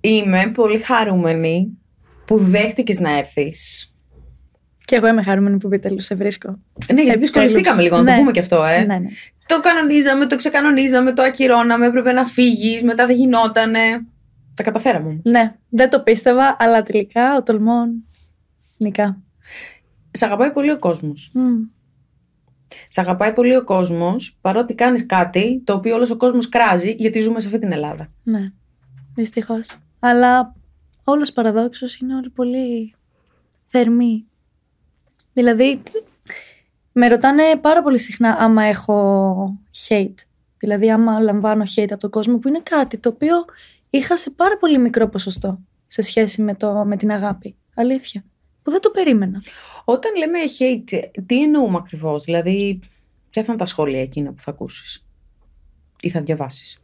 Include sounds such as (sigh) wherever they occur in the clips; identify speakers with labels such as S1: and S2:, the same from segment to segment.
S1: Είμαι πολύ χαρούμενη που δέχτηκες να έρθεις. Και εγώ είμαι χαρούμενη που επιτέλους σε βρίσκω. Ναι, γιατί δυσκολευτήκαμε λίγο, να ναι. το πούμε και αυτό, ε. Ναι, ναι, Το κανονίζαμε, το ξεκανονίζαμε, το ακυρώναμε, έπρεπε να φύγεις, μετά δεν γινότανε. Τα καταφέραμε. Ναι, δεν το πίστευα, αλλά τελικά ο τολμών νικά. Σ' αγαπάει πολύ ο κόσμος. Mm. Σ' αγαπάει πολύ ο κόσμος, παρότι κάνεις κάτι το οποίο όλος ο κόσμος κράζει, γιατί ζούμε σε αυτή την Ελλάδα. Ναι. Δυστυχώς.
S2: Αλλά όλος παραδόξως είναι όλοι πολύ θερμοί. Δηλαδή, με ρωτάνε πάρα πολύ συχνά άμα έχω hate. Δηλαδή, άμα λαμβάνω hate από τον κόσμο, που είναι κάτι το οποίο είχα σε πάρα πολύ
S1: μικρό ποσοστό σε σχέση με, το, με την αγάπη. Αλήθεια. Που δεν το περίμενα. Όταν λέμε hate, τι εννοούμε ακριβώς, Δηλαδή, ποια θα είναι τα σχόλια εκείνα που θα ακούσεις ή θα διαβάσεις.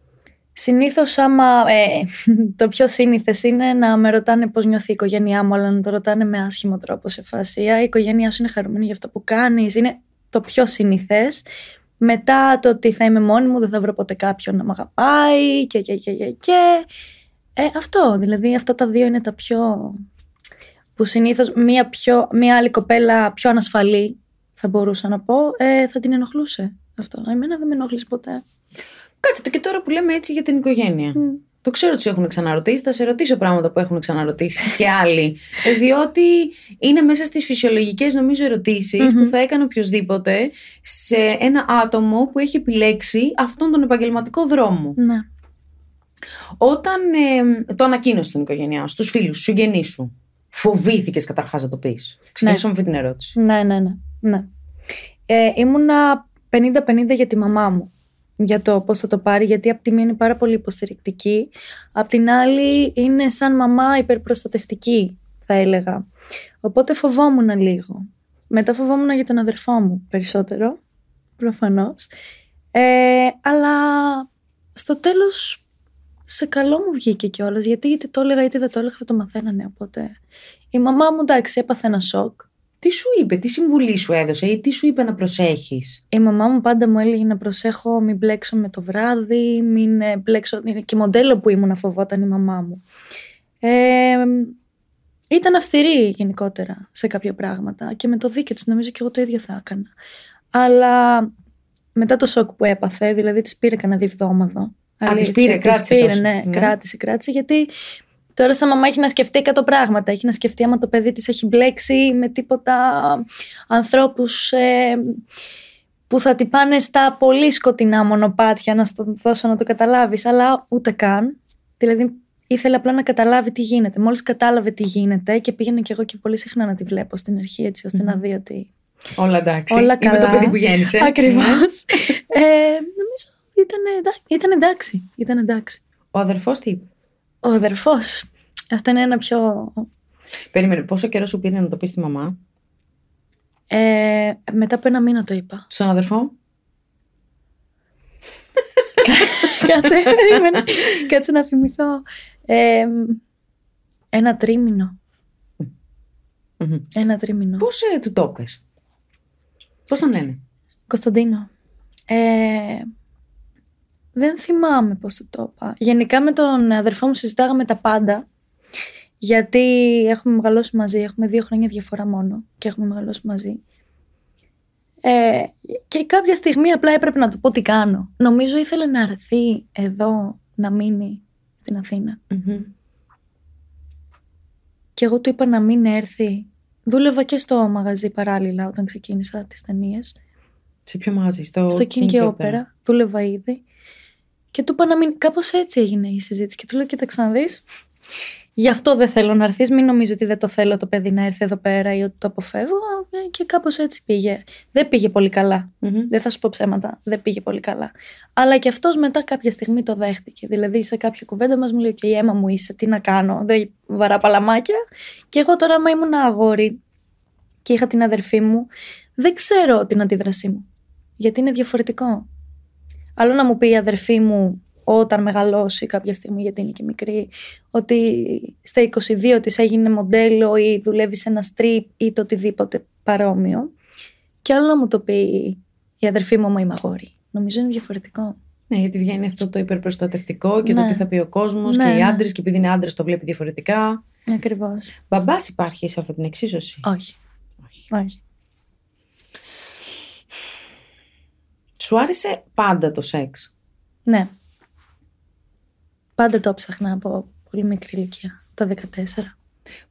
S2: Συνήθως, άμα ε, (laughs) το πιο σύνηθες είναι να με ρωτάνε πώς νιώθει η οικογένειά μου, αλλά να το ρωτάνε με άσχημο τρόπο σε φάση. Η οικογένειά σου είναι χαρούμενη για αυτό που κάνεις, είναι το πιο συνηθές. Μετά το ότι θα είμαι μόνη μου, δεν θα βρω ποτέ κάποιον να με αγαπάει και και και και Ε, αυτό, δηλαδή αυτά τα δύο είναι τα πιο... που συνήθως μία, πιο, μία άλλη κοπέλα πιο ανασφαλή θα μπορούσα να πω, ε, θα την ενοχλούσε αυτό. Εμένα δεν με
S1: ποτέ. Κάτσε το και τώρα που λέμε έτσι για την οικογένεια. Το ξέρω ότι σε έχουν ξαναρωτήσει, θα σε ρωτήσω πράγματα που έχουν ξαναρωτήσει (laughs) και άλλοι. Διότι είναι μέσα στις φυσιολογικές, ερωτήσει που θα έκανε οποιοδήποτε σε ένα άτομο που έχει επιλέξει αυτόν τον επαγγελματικό δρόμο. Ναι. Όταν το ανακοίνωσε στην οικογένειά σου, στους φίλους σου, συγγενείς σου, φοβήθηκες καταρχάς να το πεις. Ξεκινήσω ναι. με αυτή την ερώτηση. Ναι, ναι, ναι.
S2: ναι. Ε, ήμουνα 50-50 για τη μαμά μου για το πώς θα το πάρει, γιατί από τη μία είναι πάρα πολύ υποστηρικτική, απ' την άλλη είναι σαν μαμά υπερπροστατευτική, θα έλεγα. Οπότε φοβόμουν λίγο. Μετά φοβόμουν για τον αδερφό μου περισσότερο, προφανώς. Ε, αλλά στο τέλος σε καλό μου βγήκε κιόλας, γιατί είτε το έλεγα είτε δεν το έλεγα θα το μαθαίνανε. Οπότε η μαμά μου εντάξει έπαθε ένα σοκ τι σου
S1: είπε, τι συμβουλή σου έδωσε ή τι σου είπε να προσέχεις.
S2: Η μαμά μου πάντα μου έλεγε να προσέχω, μην μπλέξω με το βράδυ, μην ε, μπλέξω. Είναι και μοντέλο που ήμουν, φοβόταν η μαμά μου. Ε, ήταν αυστηρή γενικότερα σε κάποια πράγματα και με το δίκαιο της νομίζω και εγώ το ίδιο θα έκανα. Αλλά μετά το σοκ που έπαθε, δηλαδή της πήρε κανένα διβδόμαδο. Α, της πήρε, κράτησε. Ναι, ναι, κράτησε, κράτησε, γιατί Τώρα, σαν μαμά, έχει να σκεφτεί 100 πράγματα. Έχει να σκεφτεί άμα το παιδί της έχει μπλέξει με τίποτα ανθρώπους ε, που θα την πάνε στα πολύ σκοτεινά μονοπάτια, να στο δώσω να το καταλάβεις. Αλλά ούτε καν. Δηλαδή, ήθελε απλά να καταλάβει τι γίνεται. Μόλις κατάλαβε τι γίνεται και πήγαινε και εγώ και πολύ συχνά να τη βλέπω στην αρχή, έτσι να δει ότι.
S1: Όλα εντάξει. Όλα καλά. Είμαι το παιδί που γέννησε. Ακριβώς. Ναι. ε, νομίζω ήταν Ήταν εντάξει. Ήταν εντάξει. Ο αδερφός τι είπε ο αδερφός. Αυτό είναι ένα πιο... Περίμενε, πόσο καιρό σου πήρε να το πεις στη μαμά? Ε, μετά από ένα μήνα το είπα. Στον αδερφό?
S2: (laughs) Κάτσε, περίμενε. Κάτσε να θυμηθώ. Ε, ένα Ένα τρίμηνο. Πώς ε, του το πες? Πώς τον λένε? Κωνσταντίνο. Ε, δεν θυμάμαι πώς το το είπα. Γενικά με τον αδερφό μου συζητάγαμε τα πάντα. Γιατί έχουμε μεγαλώσει μαζί, έχουμε δύο χρόνια διαφορά μόνο και έχουμε μεγαλώσει μαζί. Ε, και κάποια στιγμή απλά έπρεπε να του πω τι κάνω. Νομίζω ήθελε να έρθει εδώ, να μείνει στην αθηνα Και εγώ του είπα να μην έρθει. Δούλευα και στο μαγαζί παράλληλα όταν ξεκίνησα τις ταινίες.
S1: Σε ποιο μαγαζί, στο, στο King, King Opera. Opera.
S2: Δούλευα ήδη. Και του είπα να μην. Κάπως έτσι έγινε η συζήτηση. Και του λέω: Κοίταξε να δεις. Γι' αυτό δεν θέλω να έρθεις. Μην νομίζω ότι δεν το θέλω το παιδί να έρθει εδώ πέρα ή ότι το αποφεύγω. Ε, και κάπως έτσι πήγε. Δεν πήγε πολύ Δεν θα σου πω ψέματα. Δεν πήγε πολύ καλά. Αλλά και αυτός μετά κάποια στιγμή το δέχτηκε. Δηλαδή σε κάποια κουβέντα μας μου λέει: Και η αίμα μου είσαι, τι να κάνω. Δεν βαρά παλαμάκια. Και εγώ τώρα, άμα ήμουν αγόρι και είχα την αδερφή μου, δεν ξέρω την αντίδρασή μου. Γιατί είναι διαφορετικό. Άλλο να μου πει η αδερφή μου όταν μεγαλώσει κάποια στιγμή, γιατί είναι και μικρή, ότι στα 22 της έγινε μοντέλο ή δουλεύει σε ένα στριπ ή το οτιδήποτε παρόμοιο. Και άλλο να μου το πει η αδερφή μου, μα είμαι Νομίζω είναι διαφορετικό.
S1: Ναι, γιατί βγαίνει αυτό το υπερπροστατευτικό και το ναι. τι θα πει ο κόσμος ναι, και οι ναι. άντρες, και επειδή είναι άντρες το βλέπει διαφορετικά. Ακριβώς. Μπαμπάς υπάρχει σε αυτή την εξίσωση. Όχι. Όχι. Όχι. Σου άρεσε πάντα το σεξ.
S2: Ναι. Πάντα το ψάχνα από πολύ μικρή
S1: ηλικία, τα 14.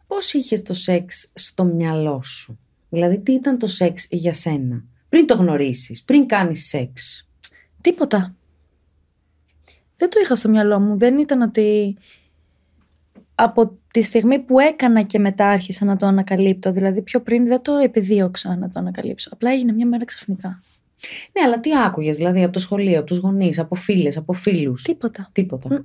S1: Πώς είχες το σεξ στο μυαλό σου. Δηλαδή τι ήταν το σεξ για σένα. Πριν το γνωρίσεις, πριν κάνεις σεξ. Τίποτα. Δεν το είχα στο μυαλό μου. Δεν ήταν ότι
S2: από τη στιγμή που έκανα και μετά άρχισα να το ανακαλύπτω. Δηλαδή πιο πριν δεν το επιδίωξα να το ανακαλύψω. Απλά έγινε μια μέρα ξαφνικά.
S1: Ναι, αλλά τι άκουγες, δηλαδή από το σχολείο, από τους γονείς, από φίλες, από φίλους. Τίποτα.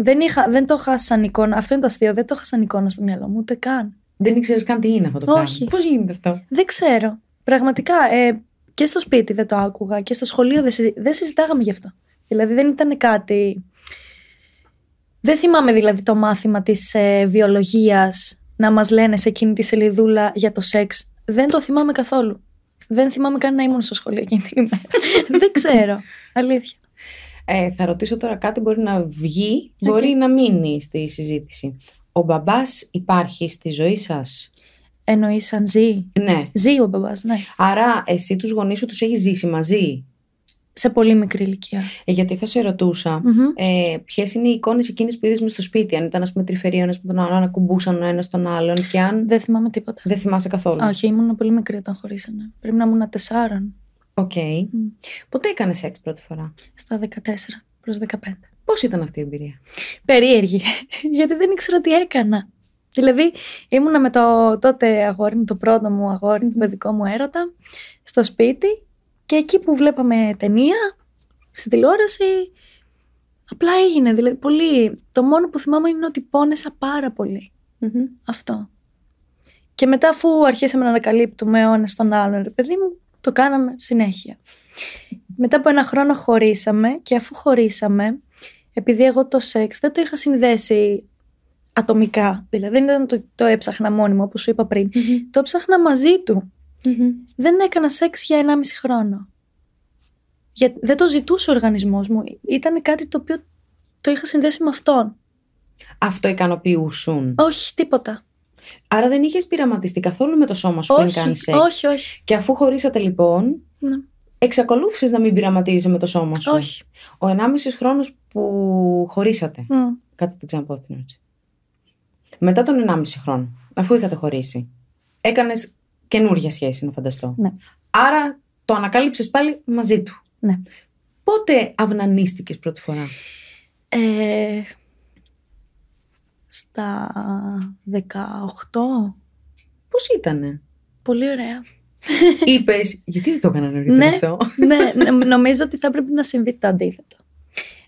S2: Δεν, είχα, δεν το είχα σαν εικόνα. Αυτό είναι το αστείο. Δεν το είχα σαν εικόνα στο μυαλό μου, ούτε καν. Δεν ήξερες καν τι είναι αυτό το πράγμα. Όχι. Πώς γίνεται αυτό. Δεν ξέρω. Πραγματικά. Ε, και στο σπίτι δεν το άκουγα και στο σχολείο δεν, συζη... δεν συζητάγαμε γι' αυτό. Δηλαδή δεν ήταν κάτι. Δεν θυμάμαι δηλαδή το μάθημα της ε, βιολογίας να μας λένε σε εκείνη τη σελίδουλα για το σεξ. Δεν το θυμάμαι καθόλου. Δεν θυμάμαι καν να ήμουν στο σχολείο εκείνη την ημέρα. (laughs) δεν ξέρω. Αλήθεια.
S1: Ε, θα ρωτήσω τώρα κάτι, μπορεί να βγει, μπορεί να μείνει στη συζήτηση. Ο μπαμπάς υπάρχει στη ζωή σας? Εννοείς αν ζει. Ναι. Ζει ο μπαμπάς, ναι. Άρα εσύ τους γονείς σου τους έχει ζήσει μαζί σε πολύ μικρή ηλικία. Ε, γιατί θα σε ρωτούσα ε, ποιες είναι οι εικόνες εκείνες που είδες μες στο σπίτι, αν ήταν ας πούμε ένας με τον άλλον, να κουμπούσαν ο ένας τον άλλον και αν. Δεν θυμάμαι τίποτα. Δεν θυμάσαι καθόλου. Όχι, ήμουν πολύ μικρή όταν χωρίσανε. Πρέπει να ήμουν τεσσάρων. Οκ. Okay. Mm. Πότε έκανες σεξ πρώτη φορά, Στα 14 προ 15. Πώς ήταν αυτή η εμπειρία, Περίεργη. (laughs) γιατί δεν
S2: ήξερα τι έκανα. Δηλαδή, ήμουνα με το τότε αγόρι μου, το πρώτο μου αγόρι, το παιδικό μου έρωτα, στο σπίτι και εκεί που βλέπαμε ταινία, στη τηλεόραση, απλά έγινε. Δηλαδή, πολύ... Το μόνο που θυμάμαι είναι ότι πόνεσα πάρα Αυτό. Και μετά αφού αρχίσαμε να ανακαλύπτουμε ο ένας τον άλλον, παιδί μου, το κάναμε συνέχεια. Μετά από ένα χρόνο χωρίσαμε και αφού χωρίσαμε, επειδή εγώ το σεξ δεν το είχα συνδέσει ατομικά, δηλαδή δεν ήταν το, το έψαχνα μόνιμο όπως σου είπα πριν, το έψαχνα μαζί του mm Δεν έκανα σεξ για 1,5 χρόνο. Για... Δεν το ζητούσε ο
S1: οργανισμός μου. Ήταν κάτι το οποίο το είχα συνδέσει με αυτόν. Αυτό ικανοποιούσουν. Όχι, τίποτα. Άρα δεν είχες πειραματιστεί καθόλου με το σώμα σου όχι, πριν κάνεις σεξ. Όχι, όχι. Και αφού χωρίσατε λοιπόν. Ναι. Εξακολούθησες να μην πειραματίζει με το σώμα σου. Όχι. Ο 1,5 χρόνος που χωρίσατε. Mm. Κάτι δεν ξαναπώ την έτσι. Μετά τον 1,5 χρόνο, αφού είχατε χωρίσει, έκανες καινούργια σχέση, να φανταστώ. Ναι. Άρα το ανακάλυψες πάλι μαζί του. Ναι. Πότε αυνανίστηκες πρώτη φορά, ε,
S2: Στα 18. Πώς ήτανε, Πολύ ωραία. Είπες,
S1: γιατί δεν το έκανα νωρίτερα ναι, αυτό.
S2: Ναι, ναι, νομίζω ότι θα πρέπει να συμβεί το αντίθετο.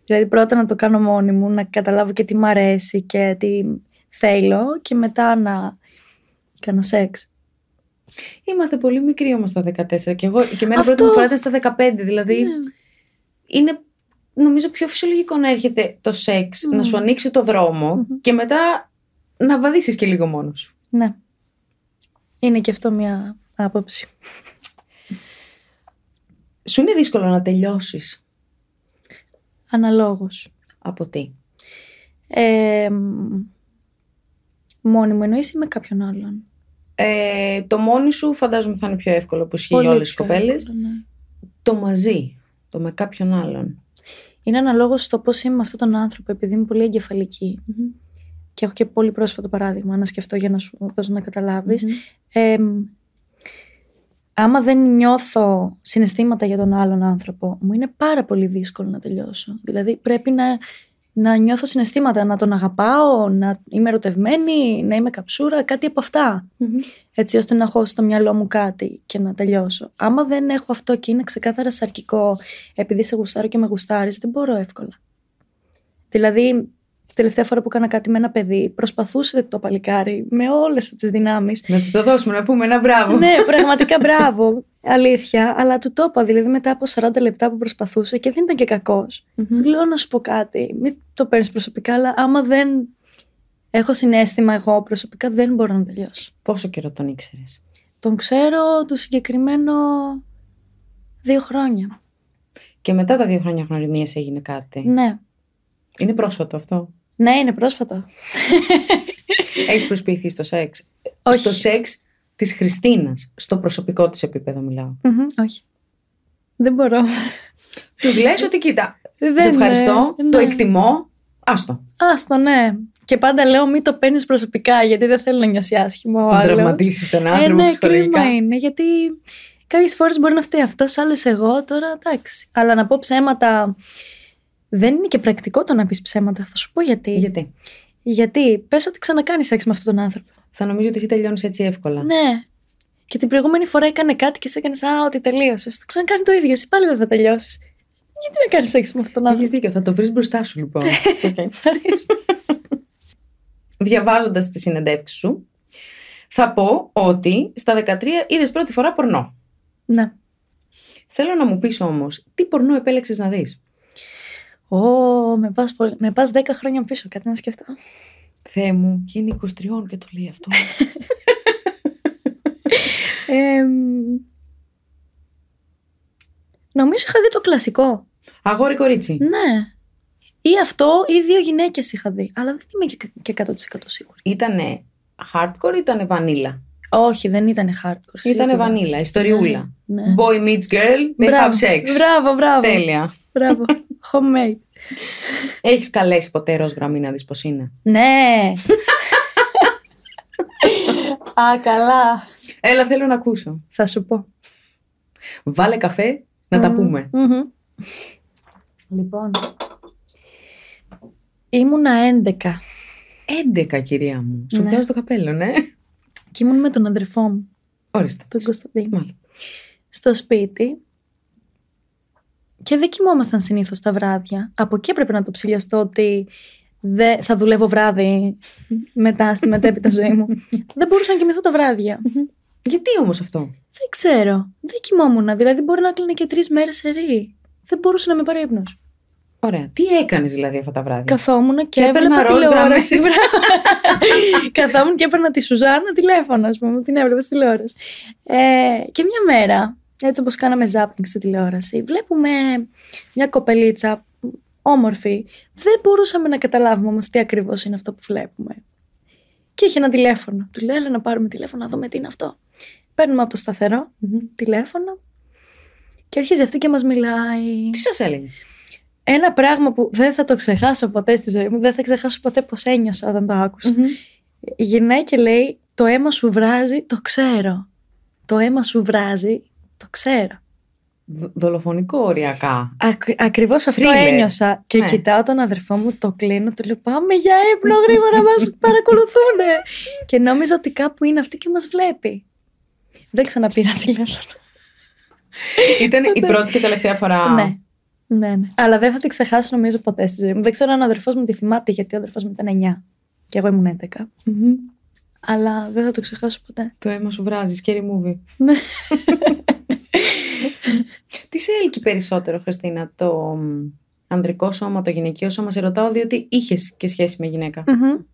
S2: Δηλαδή, πρώτα να το κάνω μόνη μου, να καταλάβω και τι μ' αρέσει και τι θέλω, και μετά να κάνω σεξ. Είμαστε
S1: πολύ μικροί όμως τα 14. Και, εγώ, και εμένα Αυτό... πρώτη μου φορά ήταν στα 15. Δηλαδή. Ναι. Είναι νομίζω πιο φυσιολογικό να έρχεται το σεξ, ναι. να σου ανοίξει το δρομο και μετά να βαδίσεις και λίγο μόνος
S2: Ναι. Είναι και αυτό μια άποψη. Σου είναι δύσκολο να τελειώσεις. Αναλόγως. Από τι. Ε,
S1: μόνη μου εννοείς ή με κάποιον άλλον.
S2: Ε,
S1: το μόνοι σου φαντάζομαι θα είναι πιο εύκολο που ισχύει για όλες τις κοπέλε. Ναι. Το μαζί, το με κάποιον άλλον.
S2: Είναι αναλόγως στο πώς είμαι με αυτόν τον άνθρωπο, επειδή είμαι πολύ Και έχω και πολύ πρόσφατο παράδειγμα να σκεφτώ για να σου δώσω να καταλάβεις. άμα δεν νιώθω συναισθήματα για τον άλλον άνθρωπο, μου είναι πάρα πολύ δύσκολο να τελειώσω. Δηλαδή πρέπει να να νιώθω συναισθήματα, να τον αγαπάω, να είμαι ερωτευμένη, να είμαι καψούρα, κάτι από Έτσι ώστε να έχω στο μυαλό μου κάτι και να τελειώσω. Άμα δεν έχω αυτό και είναι ξεκάθαρα σαρκικό, επειδή σε γουστάρω και με γουστάρεις, δεν μπορώ εύκολα. Δηλαδή, τη τελευταία φορά που έκανα κάτι με ένα παιδί, προσπαθούσε το παλικάρι με όλες τις δυνάμεις. Να τους το δώσουμε, να πούμε ένα μπράβο. ναι, πραγματικά μπράβο. Αλήθεια, αλλά του το είπα. Δηλαδή, μετά από 40 λεπτά που προσπαθούσε και δεν ήταν και κακο του λέω να σου πω κάτι. Μην το παίρνεις προσωπικά, αλλά άμα δεν έχω συνέστημα εγώ προσωπικά, δεν μπορώ να τελειώσω. Πόσο καιρό τον ήξερες, Τον ξέρω το συγκεκριμένο δύο χρόνια.
S1: Και μετά τα δύο χρόνια γνωριμία έγινε κάτι. Ναι. Είναι πρόσφατο αυτό.
S2: Ναι, είναι πρόσφατο.
S1: Έχεις προσποιηθεί στο σεξ. Όχι. Στο σεξ της Χριστίνας, στο προσωπικό της επίπεδο μιλάω.
S2: Mm-hmm, όχι. Δεν μπορώ. Τους λες ότι κοίτα. Δεν σε ευχαριστώ, ναι. το εκτιμώ. Άστο. Άστο, ναι. Και πάντα λέω μην το παίρνεις προσωπικά, γιατί δεν θέλω να νιώσει άσχημο. Θα τραυματίσεις
S1: τον ε, άνθρωπο ε, ναι, κρίμα
S2: είναι, γιατί κάποιες φορές μπορεί να φταίει αυτός, άλλες εγώ. Τώρα εντάξει. Αλλά να πω ψέματα. Δεν είναι και πρακτικό το να πεις ψέματα. Θα σου πω γιατί. Γιατί. Γιατί πες ότι ξανακάνεις σεξ με αυτόν τον άνθρωπο. Θα νομίζω ότι εσύ τελειώνει έτσι εύκολα. Ναι. Και την προηγούμενη φορά έκανε κάτι και σε έκανες Α, ότι τελείωσες. Θα ξανακάνει το ίδιο. Εσύ πάλι δεν θα τελειώσεις. Γιατί να κάνεις σεξ
S1: με αυτόν τον άνθρωπο. Έχει δίκιο. Θα το βρεις μπροστά σου, λοιπόν. (laughs) (laughs) Διαβάζοντα τη συνεντεύξη σου, θα πω ότι στα 13 είδες πρώτη φορά πορνό. Ναι. Θέλω να μου πεις όμως, τι πορνό επέλεξες να δεις. Ω, με πας, πολύ... 10 χρόνια πίσω, κάτι να σκεφτώ. Θεέ μου, και είναι 23 και το λέει αυτό.
S2: (laughs) ε, νομίζω είχα δει το κλασικό.
S1: Αγόρι κορίτσι. Ναι. Ή αυτό ή δύο γυναίκες είχα δει. Αλλά δεν είμαι και 100% σίγουρη. Ήτανε hardcore ή ήτανε βανίλα. Όχι, δεν ήτανε hardcore. Ήτανε βανίλα, ιστοριούλα. Ναι, ναι. Boy meets girl, they μπράβο, have sex. Μπράβο, μπράβο. Τέλεια. Μπράβο. (laughs) homemade. Έχεις καλέσει ποτέ ροζ γραμμή να δεις πώς είναι. Ναι. Α, καλά. Έλα, θέλω να ακούσω. Θα σου πω. Βάλε καφέ να τα πουμε
S2: Λοιπόν, ήμουνα 11.
S1: 11, κυρία μου. Σου ναι. το καπέλο, ναι. Και ήμουν με τον αδερφό μου. Ορίστε. Τον Κωνσταντίνο.
S2: Στο σπίτι και δεν κοιμόμασταν συνήθως τα βράδια. Από εκεί έπρεπε να το ψηλιαστώ ότι θα δουλεύω βράδυ μετά στη μετέπειτα (laughs) ζωή μου. δεν μπορούσα να κοιμηθώ τα βράδια.
S1: Γιατί όμως αυτό.
S2: Δεν ξέρω. Δεν κοιμόμουν. Δηλαδή, μπορεί να κλείνει και τρεις μέρες σε ρί. Δεν μπορούσε να με πάρει ύπνος.
S1: Ωραία. Τι έκανες δηλαδή αυτά τα βράδια. Καθόμουν και, έπαιρνα τηλεόραση.
S2: (laughs) Καθόμουν και έπαιρνα τη Σουζάνα τηλέφωνο, ας πούμε. Την έβλεπα τηλεόραση. Ε, και μια μέρα έτσι όπως κάναμε ζάπνιγκ στη τηλεόραση, βλέπουμε μια κοπελίτσα όμορφη. Δεν μπορούσαμε να καταλάβουμε όμως τι ακριβώς είναι αυτό που βλέπουμε. Και είχε ένα τηλέφωνο. Του λέω, έλα να πάρουμε τηλέφωνο, να δούμε τι είναι αυτό. Παίρνουμε από το σταθερο τηλέφωνο και αρχίζει αυτή και μας μιλάει. Τι σας έλεγε. Ένα πράγμα που δεν θα το ξεχάσω ποτέ στη ζωή μου, δεν θα ξεχάσω ποτέ πώς ένιωσα όταν το άκουσα. Mm-hmm. Η γυναίκα λέει, το αίμα σου βράζει, το ξέρω. Το αίμα σου βράζει, το ξέρω.
S1: δολοφονικό οριακά.
S2: Ακ, Ακριβώς αυτό ένιωσα. Και ναι. κοιτάω τον αδερφό μου, το κλείνω, του λέω Πάμε για ύπνο γρήγορα, μας (laughs) παρακολουθούν. και νόμιζα ότι κάπου είναι αυτή και μας βλέπει. Δεν ξαναπήρα
S1: λέω Ήταν η πρώτη και τελευταία φορά. Ναι.
S2: Ναι, ναι. Αλλά δεν θα τη ξεχάσω νομίζω ποτέ στη ζωή μου. Δεν ξέρω αν ο αδερφός μου τη θυμάται, γιατί ο αδερφός μου ήταν 9 και εγώ ήμουν
S1: 11. Mm-hmm. Αλλά δεν θα το ξεχάσω ποτέ. Το αίμα σου βράζει, scary movie. Ναι. (laughs) Τι σε έλκει περισσότερο, Χριστίνα, το ανδρικό σώμα, το γυναικείο σώμα, σε ρωτάω διότι είχες και σχέση με γυναικα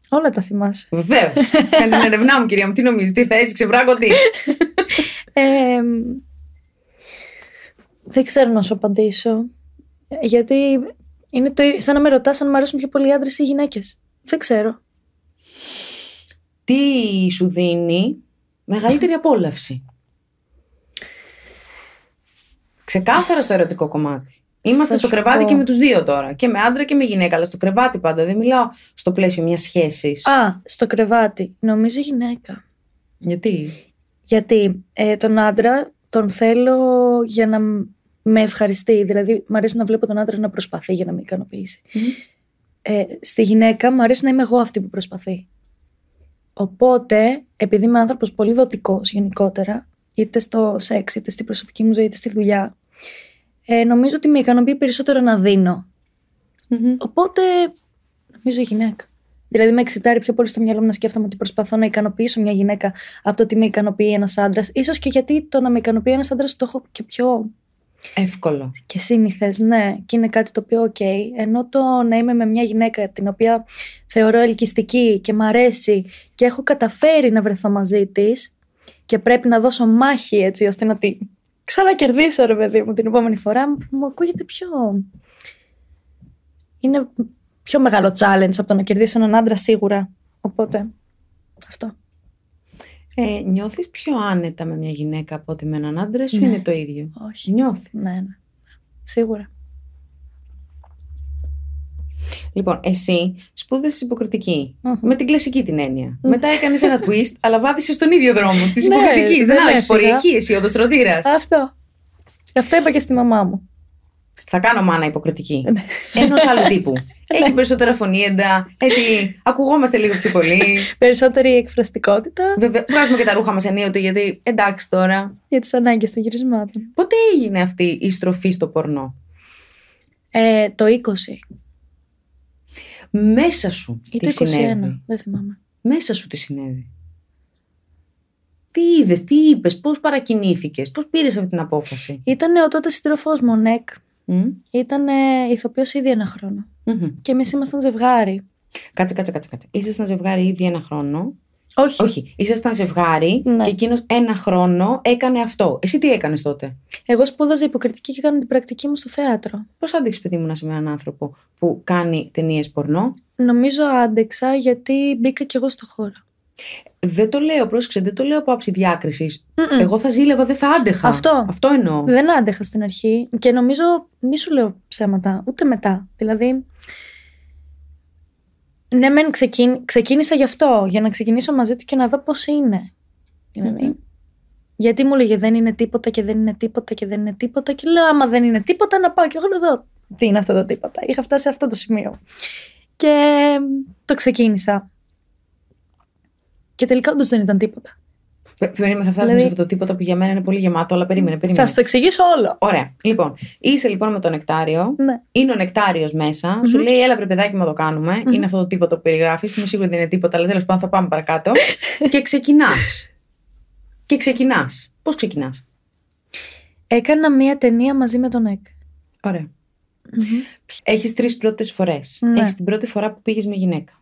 S1: Όλα τα θυμάσαι. Βεβαίως. (laughs) Κάνει την ερευνά μου, κυρία μου. Τι νομίζεις, τι θα έτσι ξεβράγω, τι.
S2: (laughs) δεν ξέρω να σου απαντήσω. Γιατί είναι το, σαν να με ρωτάς αν μου αρέσουν πιο πολύ άντρες ή γυναίκες. Δεν ξέρω.
S1: Τι σου δίνει μεγαλύτερη απόλαυση. Ξεκάθαρα στο ερωτικό κομμάτι.
S2: Είμαστε στο κρεβάτι και με τους
S1: δύο τώρα. Και με άντρα και με γυναίκα. Αλλά στο κρεβάτι πάντα. Δεν μιλάω στο πλαίσιο μιας σχέσης. Α, στο κρεβάτι. Νομίζω γυναίκα. Γιατί? Γιατί ε, τον
S2: άντρα τον θέλω για να με ευχαριστεί. Δηλαδή, μου αρέσει να βλέπω τον άντρα να προσπαθεί για να με ικανοποιησει Ε, στη γυναίκα μου αρέσει να είμαι εγώ αυτή που προσπαθεί. Οπότε, επειδή είμαι άνθρωπος πολύ δοτικός, γενικότερα, είτε στο σεξ, είτε στην προσωπική μου ζωή, είτε στη δουλειά. Ε, νομίζω ότι με ικανοποιεί περισσότερο να δίνω. Mm-hmm. Οπότε, νομίζω γυναίκα. Δηλαδή, με εξητάρει πιο πολύ στο μυαλό μου να σκέφτομαι ότι προσπαθώ να ικανοποιήσω μια γυναίκα από το ότι με ικανοποιεί ένας άντρας. σω και γιατί το να με ικανοποιεί ένας άντρας το έχω και πιο. Εύκολο. Και σύνηθες, ναι. Και είναι κάτι το οποίο, οκ. Okay. Ενώ το να είμαι με μια γυναίκα την οποία θεωρώ ελκυστική και μ' αρέσει και έχω καταφέρει να βρεθώ μαζί της, και πρέπει να δώσω μάχη έτσι ώστε να την ξανακερδίσω ρε παιδί μου την επόμενη φορά μου ακούγεται πιο... Είναι πιο μεγάλο challenge από το να κερδίσω έναν άντρα σίγουρα. Οπότε αυτό.
S1: Ε, νιώθεις πιο άνετα με μια γυναίκα από ότι με έναν άντρα, σου ναι. είναι το ίδιο.
S2: Όχι. Νιώθεις. Ναι, ναι. Σίγουρα.
S1: Λοιπόν, εσύ σπούδασε Με την κλασική την εννοια Μετά έκανες ένα twist, (laughs) αλλά βάδισε στον ίδιο δρόμο της ναι, υποκριτικής. δεν άλλαξε πορεία εκεί, εσύ, οδοστρωτήρα. Αυτό. Αυτό είπα και στη μαμά μου. Θα κάνω μάνα υποκριτική. Ναι. Ενός άλλου (laughs) τύπου. Έχει περισσότερα φωνήεντα. Έτσι, ακουγόμαστε λίγο πιο πολύ. Περισσότερη εκφραστικότητα. Βέβαια, βγάζουμε και τα ρούχα μας ενίοτε, γιατί εντάξει τώρα. Για τις ανάγκες των γυρισμάτων. Πότε έγινε αυτή η στροφή στο πορνό, ε, Το 20 μέσα σου τι 21, συνέβη. δεν θυμάμαι. Μέσα σου τι συνέβη. Τι είδες, τι είπες, πώς παρακινήθηκες, πώς πήρες αυτή την απόφαση. Ήταν ο τότε σύντροφός μου, Νέκ. Mm. Ήταν
S2: ηθοποιός ήδη ένα Και εμείς ήμασταν ζευγάρι.
S1: Κάτσε, κάτσε, κάτσε. κάτσε. Ήσασταν ζευγάρι ήδη ένα χρόνο. Όχι. Όχι. Ήσασταν ζευγάρι ναι. και εκείνος ένα χρόνο έκανε αυτό. Εσύ τι έκανες τότε. Εγώ σπούδαζα υποκριτική και έκανα την πρακτική μου στο θέατρο. Πώς άντεξε, παιδί μου, να είσαι με έναν άνθρωπο που κάνει ταινίες πορνό. Νομίζω άντεξα γιατί μπήκα κι εγώ στο χώρο. Δεν το λέω, πρόσεξε, δεν το λέω από άψη διάκρισης. Εγώ θα ζήλευα, δεν θα άντεχα. Αυτό. Αυτό εννοώ.
S2: Δεν άντεχα στην αρχή και νομίζω μη σου λέω ψέματα, ούτε μετά. Δηλαδή, ναι, μεν ξεκίνησα γι' αυτό, για να ξεκινήσω μαζί του και να δω πώς δηλαδή, Γιατί μου λέγε δεν είναι τίποτα και δεν είναι τίποτα και δεν είναι τίποτα. Και λέω, άμα δεν είναι τίποτα, να πάω και εγώ να δω τι είναι αυτό το τίποτα. Είχα φτάσει σε αυτό το σημείο. Και το ξεκίνησα.
S1: Και τελικά όντως δεν ήταν τίποτα. Περίμενε, θα φτάσουμε σε δηλαδή- αυτό το τίποτα που για μένα είναι πολύ γεμάτο, αλλά περίμενε. περίμενε. Θα σου το εξηγήσω όλο. Ωραία. Λοιπόν, είσαι λοιπόν με το νεκτάριο. Ναι. Είναι ο νεκτάριος μέσα. Mm-hmm. Σου λέει, έλα βρε παιδάκι μου το κάνουμε. Mm-hmm. Είναι αυτό το τίποτα που περιγράφεις, που είμαι σίγουρη δεν είναι τίποτα, αλλά τέλος πάντων θα πάμε παρακάτω. (laughs) και ξεκινάς. και ξεκινάς. Πώς ξεκινάς.
S2: Έκανα μία ταινία μαζί με τον ΕΚ.
S1: Ωραία. Mm-hmm. Έχεις τρεις πρώτες φορές. Ναι. Έχεις την πρώτη φορά που πήγες με γυναίκα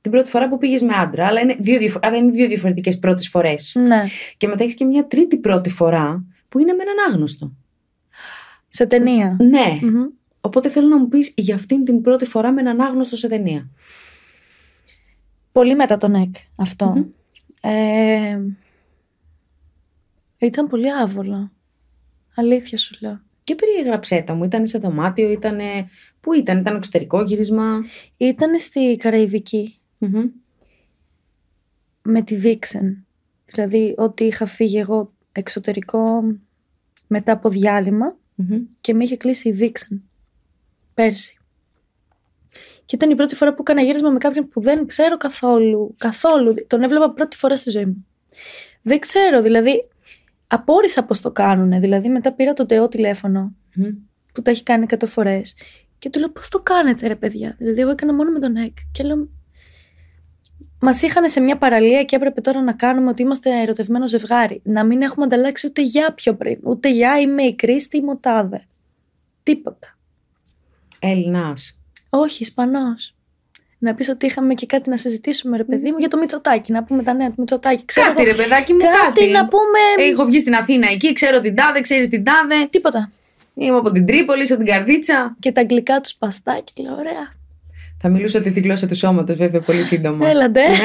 S1: την πρώτη φορά που πήγες με άντρα, αλλά είναι δύο, διαφο- είναι δύο διαφορετικές πρώτες φορές. Ναι. Και μετά έχεις και μια τρίτη πρώτη φορά που είναι με έναν άγνωστο. Σε ταινία. Ναι. Οπότε θέλω να μου πεις για αυτήν την πρώτη φορά με έναν άγνωστο σε ταινία. Πολύ μετά τον ΕΚ αυτο Ε, ήταν πολύ άβολο. Αλήθεια σου λέω. Και περιέγραψέ τα μου. Ήταν σε δωμάτιο, ήταν. Πού ήταν, ήταν εξωτερικό γύρισμα. Ήταν στη Καραϊβική.
S2: Με τη Βίξεν. Δηλαδή ότι είχα φύγει εγώ εξωτερικό μετά από και με είχε κλείσει η Βίξεν πέρσι. Και ήταν η πρώτη φορά που έκανα γύρισμα με κάποιον που δεν ξέρω καθόλου. Καθόλου. Τον έβλεπα πρώτη φορά στη ζωή μου. Δεν ξέρω, δηλαδή. Απόρρισα πως το κάνουν. Δηλαδή, μετά πήρα το τεό που τα έχει κάνει 100 φορές. Και του λέω πώς το κάνετε, ρε παιδιά. Δηλαδή, εγώ έκανα μόνο με τον ΕΚ. Και λέω, Μας είχαν σε μια παραλία και έπρεπε τώρα να κάνουμε ότι είμαστε ερωτευμένο ζευγάρι. Να μην έχουμε ανταλλάξει ούτε για πιο πριν. Ούτε για είμαι η Κρίστη ή Μοτάδε. Τίποτα. Έλληνας. Όχι, Ισπανός. Να πεις ότι είχαμε και κάτι να συζητήσουμε, ρε παιδί μου, για το Μητσοτάκι. Να πούμε τα νέα του Μητσοτάκι. Ξέρω κάτι, ρε παιδάκι
S1: μου, κάτι. κάτι. να πούμε. Ε, έχω βγει στην Αθήνα εκεί, ξέρω την τάδε, ξέρεις την τάδε. Τίποτα. Είμαι από την Τρίπολη, από την Καρδίτσα. Και τα αγγλικά τους παστάκι, λέω, ωραία. Θα μιλούσατε τη γλώσσα του σώματος, βέβαια, πολύ σύντομα. Έλατε. Ναι.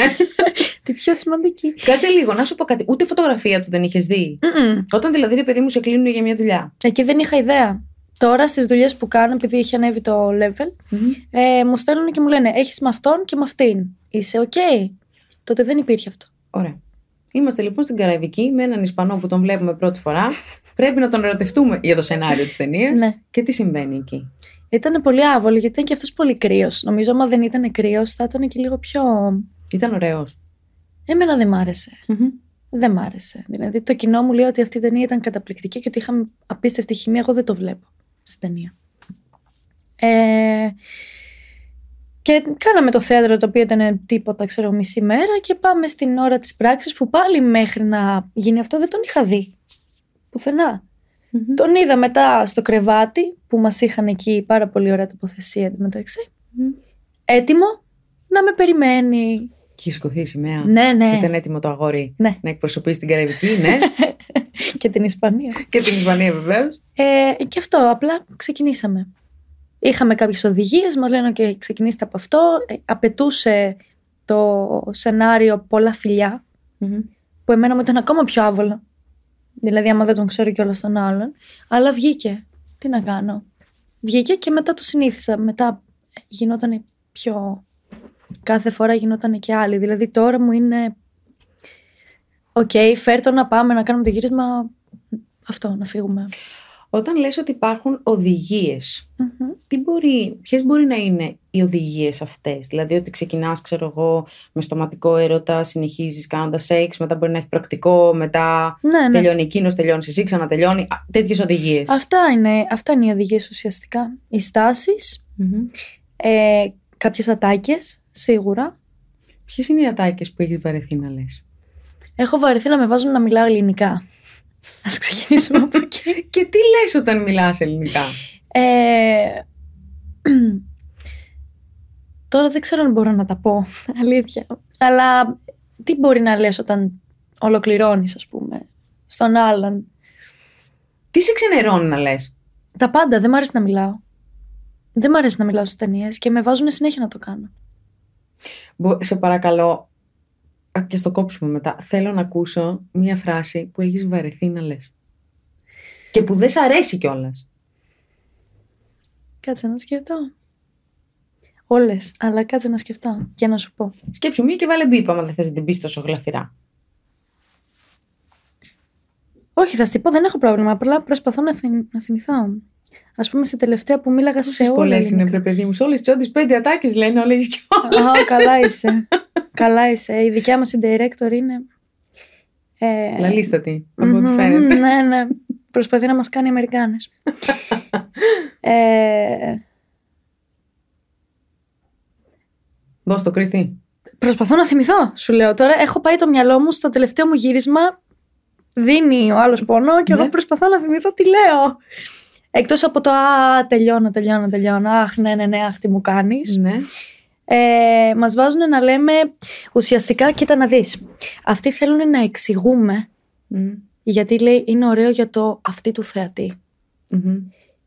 S1: (laughs) τη πιο σημαντική. Κάτσε λίγο, να σου πω κάτι. Ούτε φωτογραφία του δεν είχες δει. Όταν δηλαδή, παιδί μου, σε κλείνουν για μια δουλειά. Εκεί δεν είχα ιδέα. Τώρα στις δουλειές που κάνω, επειδή έχει ανέβει το
S2: level, mm-hmm. ε, μου στέλνουν και μου λένε: Έχεις με αυτόν και με αυτήν. Είσαι ok Τότε δεν υπήρχε αυτό.
S1: Ωραία. Είμαστε λοιπόν στην Καραϊβική με έναν Ισπανό που τον βλέπουμε πρώτη φορά. (laughs) Πρέπει να τον ερωτευτούμε για το σενάριο της ταινίας. Ναι. Και τι συμβαίνει εκεί. Ήταν πολύ άβολο γιατί ήταν και αυτός πολύ κρύος. Νομίζω, άμα δεν ήταν κρύος, θα ήταν και λίγο πιο. Ήταν ωραίος.
S2: Εμένα δεν μ' αρεσε Δεν μ' άρεσε. Δηλαδή, το κοινό μου λέει ότι αυτή η ταινία ήταν καταπληκτική και ότι είχαμε απίστευτη χημία. Εγώ δεν το βλέπω στην ταινία. Ε, και κάναμε το θέατρο το οποίο ήταν τίποτα, ξέρω, μισή μέρα και πάμε στην ώρα της πράξης που πάλι μέχρι να γίνει αυτό δεν τον είχα δει. Πουθενά. Mm-hmm. Τον είδα μετά στο κρεβάτι που μας είχαν εκεί πάρα πολύ ωραία με εντωμεταξύ. Mm-hmm. Έτοιμο να με περιμένει.
S1: Και είχε σηκωθεί η σημαία. Ναι, ναι. Ήταν έτοιμο το αγόρι ναι. να εκπροσωπήσει την Καραϊβική, ναι. (laughs) και την Ισπανία. και την Ισπανία, βεβαίως.
S2: Ε, και αυτό, απλά ξεκινήσαμε. Είχαμε κάποιες οδηγίες, μας λένε: και ξεκινήστε από αυτό. Ε, απαιτούσε το σενάριο πολλά mm-hmm. που εμένα μου ήταν ακόμα πιο άβολο. Δηλαδή, άμα δεν τον ξέρω κιόλας τον άλλον. Αλλά βγήκε. Τι να κάνω. Βγήκε και μετά το συνήθισα. Μετά γινόταν πιο. Κάθε φορά γινόταν και άλλη. Δηλαδή, τώρα μου είναι. Οκ, okay, φέρτο να πάμε να κάνουμε το γύρισμα. Αυτό, να φύγουμε.
S1: Όταν λες ότι οδηγίε. οδηγίες, τι μπορεί, ποιες μπορεί να είναι οι οδηγίες αυτές. Δηλαδή ότι ξεκινάς, ξέρω εγώ, με στοματικό έρωτα, συνεχίζεις κάνοντας σεξ, μετά μπορεί να έχεις πρακτικό, μετά ναι, ναι. τελειώνει εκείνος, τελειώνει εσύ, ξανατελειώνει. Τέτοιες οδηγίες. Αυτά
S2: είναι, αυτά είναι οι οδηγίες ουσιαστικά. Οι στάσεις, mm-hmm. ε, κάποιες ατάκες, σίγουρα. Ποιες είναι οι ατάκες
S1: που έχεις βαρεθεί να λες.
S2: Έχω βαρεθεί να με βάζουν να μιλάω ελληνικά. Ας ξεκινήσουμε από
S1: (laughs) εκεί. και τι λες όταν μιλάς ελληνικά.
S2: Ε, (clears throat) Τώρα δεν ξέρω αν μπορώ να τα πω, (laughs) αλήθεια. Αλλά τι μπορεί να λες όταν ολοκληρώνεις, ας πούμε, στον άλλον. Τι σε ξενερώνει να λες. Τα πάντα, δεν μ' αρέσει να μιλάω. Δεν μ' αρέσει να μιλάω στις ταινίες και με βάζουν συνέχεια να το κάνω.
S1: Σε παρακαλώ, και στο κόψουμε μετά, θέλω να ακούσω μία φράση που έχεις βαρεθεί να λες. Και που δεν σε αρέσει κιόλας.
S2: Κάτσε να σκεφτώ. Όλες, αλλά κάτσε να σκεφτώ και να σου πω.
S1: Σκέψου μία και βάλε μπίπα, άμα δεν θες την πεις τόσο γλαφυρά.
S2: Όχι, θα σου πω, δεν έχω πρόβλημα. Απλά προσπαθώ να, να θυμηθώ. Ας πούμε, σε τελευταία που μίλαγα σε όλε. Πολλέ είναι, ρε
S1: παιδί μου. Σε όλες τις πέντε ατάκες λένε όλες και όλε. Α, καλά είσαι.
S2: καλά είσαι. Η δικιά μας η director είναι. Ε... Λαλίστατη,
S1: από ό,τι φαίνεται.
S2: Ναι, ναι. Προσπαθεί να μας κάνει Αμερικάνες. (laughs) ε...
S1: Δώσ' το, Κρίστη.
S2: Προσπαθώ να θυμηθώ, σου λέω τώρα. Έχω πάει το μυαλό μου στο τελευταίο μου γύρισμα. Δίνει ο άλλος πόνο και εγώ ναι. προσπαθώ να θυμηθώ τι λέω. Εκτός από το «Α, τελειώνω, τελειώνω, τελειώνω, αχ, ναι, ναι, ναι, αχ, τι μου κάνεις». Ναι. Ε, μας βάζουν να λέμε ουσιαστικά, κοίτα να δεις. Αυτοί θέλουν να εξηγούμε γιατί λέει είναι ωραίο για το αυτή του θεατη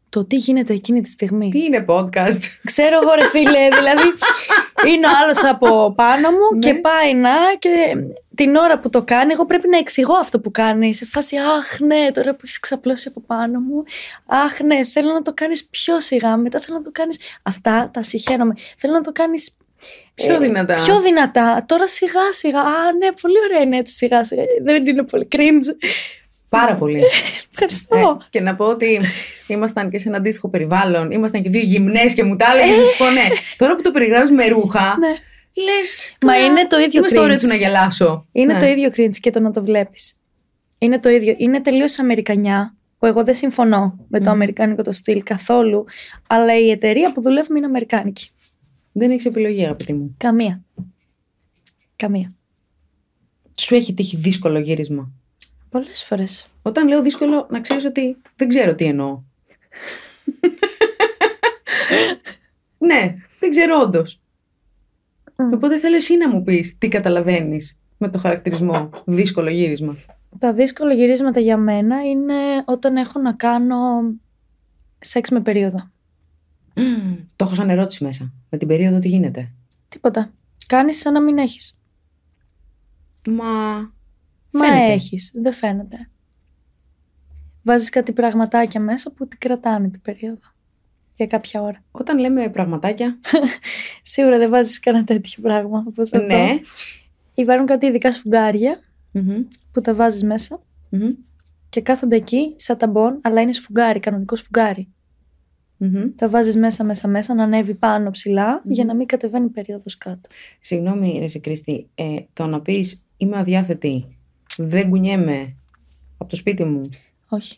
S2: Το τι γίνεται εκείνη τη στιγμή. Τι είναι podcast. Ξέρω εγώ, ρε φίλε, δηλαδή. είναι ο άλλος από πάνω μου και ναι. πάει να. Και την ώρα που το κάνει, εγώ πρέπει να εξηγώ αυτό που κάνει. Σε φάση, Αχ, ναι, τώρα που έχεις ξαπλώσει από πάνω μου. Αχ, ναι, θέλω να το κάνεις πιο σιγά. Μετά θέλω να το κάνεις. Αυτά τα συγχαίρομαι. Θέλω να το κάνεις
S1: Πιο ε, δυνατά. Πιο
S2: δυνατά. Τώρα σιγά
S1: σιγά. Α, ναι, πολύ ωραία είναι έτσι σιγά σιγά. Δεν είναι πολύ cringe. Πάρα πολύ. (laughs) Ευχαριστώ. Ε, και να πω ότι ήμασταν και σε ένα αντίστοιχο περιβάλλον. Ήμασταν και δύο γυμνές και μου τα έλεγες. Ε. ναι. Τώρα που το περιγράφεις με ρούχα. Ναι.
S2: Λες, Μα είναι το ίδιο cringe. να γελάσω. Είναι ναι. το ίδιο cringe και το να το βλέπεις. Είναι το ίδιο. Είναι τελείως Αμερικανιά που εγώ δεν συμφωνώ με το αμερικάνικο το στυλ καθόλου, αλλά η εταιρεία που
S1: δουλεύουμε είναι αμερικάνικη. Δεν έχεις επιλογή, αγαπητή μου. Καμία. Καμία. Σου έχει τύχει δύσκολο γύρισμα. Πολλές φορές. Όταν λέω δύσκολο, να ξέρεις ότι δεν ξέρω τι εννοώ. (laughs) ναι, δεν ξέρω όντως. Mm. Οπότε θέλω εσύ να μου πεις τι καταλαβαίνεις με το χαρακτηρισμό δύσκολο γύρισμα.
S2: Τα δύσκολα γυρίσματα για μένα είναι όταν έχω να κάνω σεξ με περίοδο.
S1: Το έχω σαν ερώτηση μέσα. Με την περίοδο τι γίνεται.
S2: Τίποτα. Κάνεις σαν να μην έχεις. Μα. Μα έχεις. Δεν φαίνεται. Βάζεις κάτι πραγματάκια μέσα που την κρατάνε την περίοδο. Για κάποια ώρα. Όταν λέμε πραγματάκια. (laughs) Σίγουρα δεν βάζεις κανένα τέτοιο πράγμα. Όπως ναι. Αυτό. Υπάρχουν κάτι ειδικά που τα βάζεις και κάθονται εκεί σαν ταμπον, αλλά είναι σφουγγάρι, κανονικό σφουγγάρι. Mm-hmm. Τα βάζεις μέσα, μέσα, μέσα, να ανέβει πάνω ψηλά, mm-hmm. για να μην κατεβαίνει περίοδος κάτω.
S1: Συγγνώμη, Ρεσί Κρίστη, ε, το να πεις Είμαι αδιάθετη. Δεν κουνιέμαι. Από το σπίτι μου.
S2: Όχι.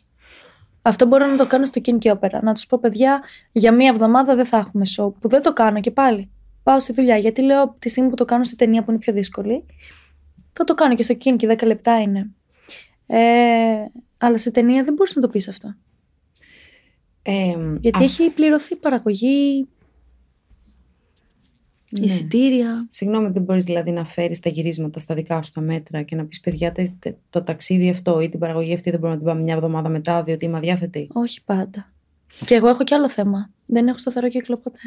S2: Αυτό μπορώ να το κάνω στο King όπερα Να τους πω, παιδιά, για μία εβδομάδα δεν θα έχουμε show. Που δεν το κάνω και πάλι. Πάω στη δουλειά. Γιατί λέω τη στιγμή που το κάνω στη ταινία που είναι πιο δύσκολη. Θα το κάνω και στο King και 10 λεπτά είναι. Ε, αλλά σε ταινία
S1: δεν μπορείς να το πεις αυτό. Γιατί α... έχει πληρωθεί παραγωγή. Ναι. Εισιτήρια. Συγγνώμη, δεν μπορείς δηλαδή να φέρεις τα γυρίσματα στα δικά σου τα μέτρα και να πεις παιδιά το ταξίδι αυτό ή την παραγωγή αυτή δεν μπορούμε να την πάμε μια εβδομάδα μετά, διότι είμαι αδιάθετη. Όχι
S2: πάντα. Και εγώ έχω κι άλλο θέμα. Δεν έχω σταθερό κύκλο ποτέ.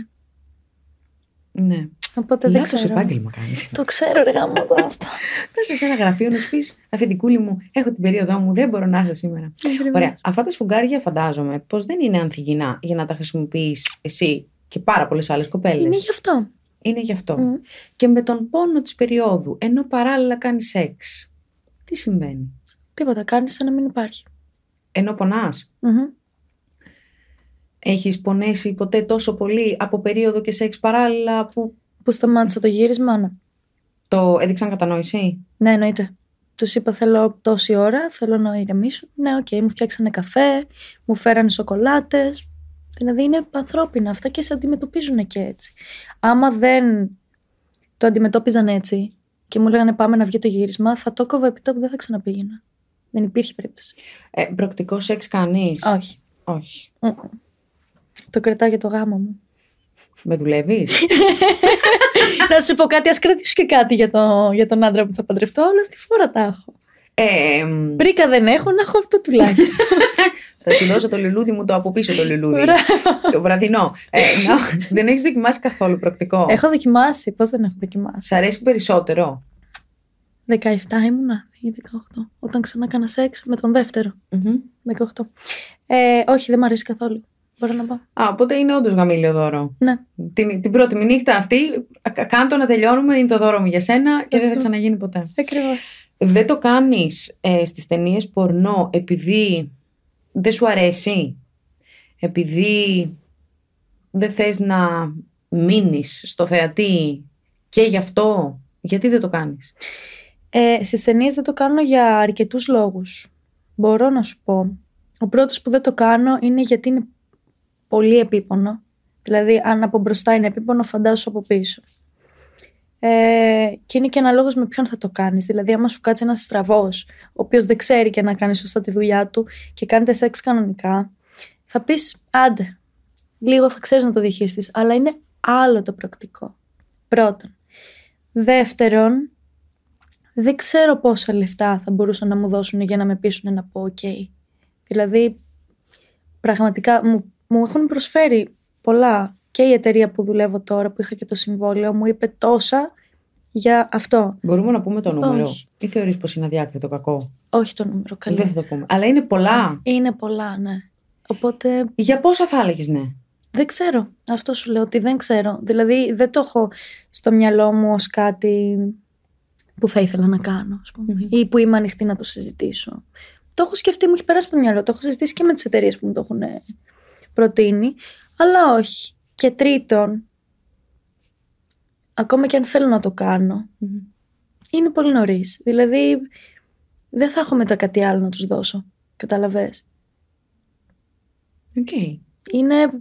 S1: Ναι. Οπότε δεν Λάθος επάγγελμα κάνεις. Το ξέρω, ρε γάμο το αυτό. Να (laughs) σε ένα γραφείο να σου πεις Αφεντικούλη μου, έχω την περίοδό μου, δεν μπορώ να έρθω σήμερα. Ναι, Ωραία. Αυτά τα σφουγγάρια φαντάζομαι πως δεν είναι ανθιγυνά για να τα χρησιμοποιείς εσύ και πάρα πολλές άλλες κοπέλες. Είναι γι' αυτό. Είναι γι' αυτό. Και με τον πόνο της περίοδου, ενώ παράλληλα κάνεις σεξ, τι συμβαίνει. Τίποτα, κάνει σαν να μην υπάρχει. Ενώ Έχεις πονέσει ποτέ τόσο πολύ από περίοδο και σεξ παράλληλα που που σταμάτησα το γύρισμα, ναι. Το έδειξαν
S2: κατανόηση. Ναι, εννοείται. Τους είπα: Θέλω τόση ώρα, θέλω να ηρεμήσω. Ναι, οκ, okay. μου φτιάξανε καφέ, μου φέρανε σοκολάτες. Δηλαδή είναι ανθρώπινα αυτά και σε αντιμετωπίζουν και έτσι. Άμα δεν το αντιμετώπιζαν έτσι και μου λέγανε πάμε να βγει το γύρισμα, θα το κόβω επί τόπου, δεν θα ξαναπήγαινα. Δεν υπήρχε περίπτωση. Ε, προκτικό
S1: σεξ κανείς. Όχι.
S2: Το κρατάω για το γάμο μου.
S1: Με δουλεύεις.
S2: (laughs) να σου πω κάτι, ας κρατήσω και κάτι για, για τον άντρα
S1: που θα παντρευτώ, αλλά στη φορά τα έχω. Ε, δεν έχω, να έχω αυτό τουλάχιστον. (laughs) θα σου δώσω το λουλούδι μου το από πίσω το λουλούδι. το βραδινό. Ε, (laughs) δεν έχεις δοκιμάσει καθόλου πρακτικό. Έχω δοκιμάσει. Πώς δεν έχω δοκιμάσει. Σ' αρέσει περισσότερο.
S2: 17 ήμουνα ή 18. Όταν ξανά έκανα σεξ με τον δευτερο 18. Ε, όχι, δεν μου αρέσει καθόλου μπορώ να πω.
S1: Α, οπότε είναι όντως γαμήλιο δώρο. Ναι. Την, πρώτη μη νύχτα αυτή, κάντο να τελειώνουμε, είναι το δώρο μου για σένα και δεν θα ξαναγίνει ποτέ. Ακριβώς. Δεν το κάνεις ε, στις ταινίες πορνό επειδή δεν σου αρέσει. Επειδή δεν θες να μείνεις στο θεατή και γι' αυτό, γιατί δεν το κάνεις.
S2: Ε, στις ταινίες δεν το κάνω για αρκετούς λόγους. Μπορώ να σου πω. Ο πρώτος που δεν το κάνω είναι γιατί είναι πολύ επίπονο. Δηλαδή, αν από μπροστά είναι επίπονο, φαντάσου από πίσω. Ε, και είναι και αναλόγως με ποιον θα το κάνεις. Δηλαδή, άμα σου κάτσει ένας στραβός, ο οποίος δεν ξέρει και να κάνει σωστά τη δουλειά του και τα σεξ κανονικά, θα πεις άντε, λίγο θα ξέρεις να το διαχειριστείς. Αλλά είναι άλλο το πρακτικό. Πρώτον. Δεύτερον, δεν ξέρω πόσα λεφτά θα μπορούσαν να μου δώσουν για να με πείσουν να πω OK. Δηλαδή, πραγματικά μου μου έχουν προσφέρει πολλά. Και η εταιρεία που δουλεύω τώρα, που είχα και το συμβόλαιο, μου είπε τόσα για αυτό.
S1: Μπορούμε να πούμε το νούμερο. Όχι. Τι θεωρείς πως είναι αδιάκριτο κακό.
S2: Όχι το νούμερο, καλή. Δεν θα το πούμε.
S1: Αλλά είναι πολλά.
S2: Είναι πολλά, ναι. Οπότε.
S1: Για πόσα θα έλεγες, ναι.
S2: Δεν ξέρω. Αυτό σου λέω ότι δεν ξέρω. Δηλαδή δεν το έχω στο μυαλό μου ως κάτι που θα ήθελα να κάνω ας πούμε, mm-hmm. ή που είμαι ανοιχτή να το συζητήσω. Το έχω σκεφτεί, μου έχει περάσει το μυαλό. Το έχω συζητήσει και με τις εταιρείες που μου το έχουν προτείνει, αλλά όχι. Και τρίτον, ακόμα και αν θέλω να το κανω είναι πολύ νωρίς. Δηλαδή, δεν θα έχω μετά κάτι άλλο να τους δώσω. Καταλαβες. Οκ. Είναι,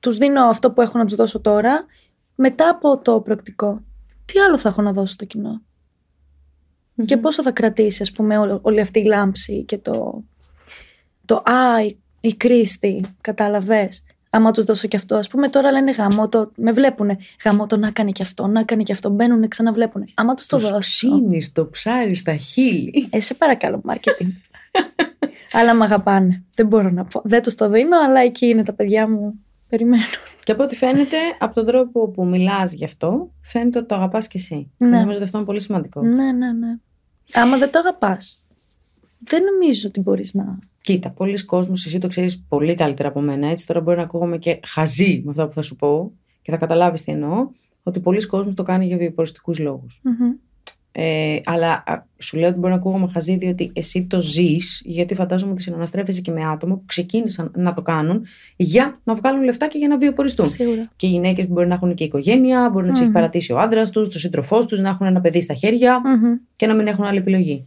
S2: τους δίνω αυτό που έχω να τους δώσω τώρα, μετά από το πρακτικό. Τι άλλο θα έχω να δώσω στο κοινο Και πόσο θα κρατήσει, ας πούμε, όλη αυτή η λάμψη και το, το «Α, η Κρίστη, κατάλαβες. Άμα τους δώσω κι αυτό, ας πούμε, τώρα λένε γαμό το. Με βλέπουνε. Γαμό το να κάνει κι αυτό, να κάνει κι αυτό. Μπαίνουν, ξαναβλέπουν. Άμα τους το δώσω. Ψήνει το ψάρι στα χείλη. Ε, σε παρακαλώ, marketing. (laughs) αλλά με αγαπάνε. Δεν μπορώ να πω. Δεν τους το δίνω, αλλά εκεί είναι τα παιδιά μου. Περιμένω.
S1: Και από ό,τι φαίνεται, από τον τρόπο που μιλάς γι' αυτό, φαίνεται ότι το αγαπάς κι εσύ. Ναι. Νομίζω ότι αυτό είναι πολύ σημαντικό. Ναι, ναι, ναι. Άμα δεν το αγαπάς, δεν νομίζω ότι μπορείς να Κοίτα, πολλοί κόσμοι, εσύ το ξέρεις πολύ καλύτερα από μένα. Έτσι, τώρα μπορεί να ακούγομαι και χαζή με αυτά που θα σου πω και θα καταλάβεις τι εννοώ. Ότι πολλοί κόσμοι το κάνει για βιοποριστικούς Ε, αλλά σου λέω ότι μπορεί να ακούγομαι χαζή, διότι εσύ το ζεις, γιατί φαντάζομαι ότι συναναστρέφεσαι και με άτομα που ξεκίνησαν να το κάνουν για να βγάλουν λεφτά και για να βιοποριστούν. Σίγουρα. Και οι γυναίκες μπορεί να έχουν και οικογένεια, μπορεί να mm τις έχει παρατήσει ο άντρας τους, το σύντροφός τους, να έχουν ένα παιδί στα χερια και να μην έχουν άλλη επιλογή.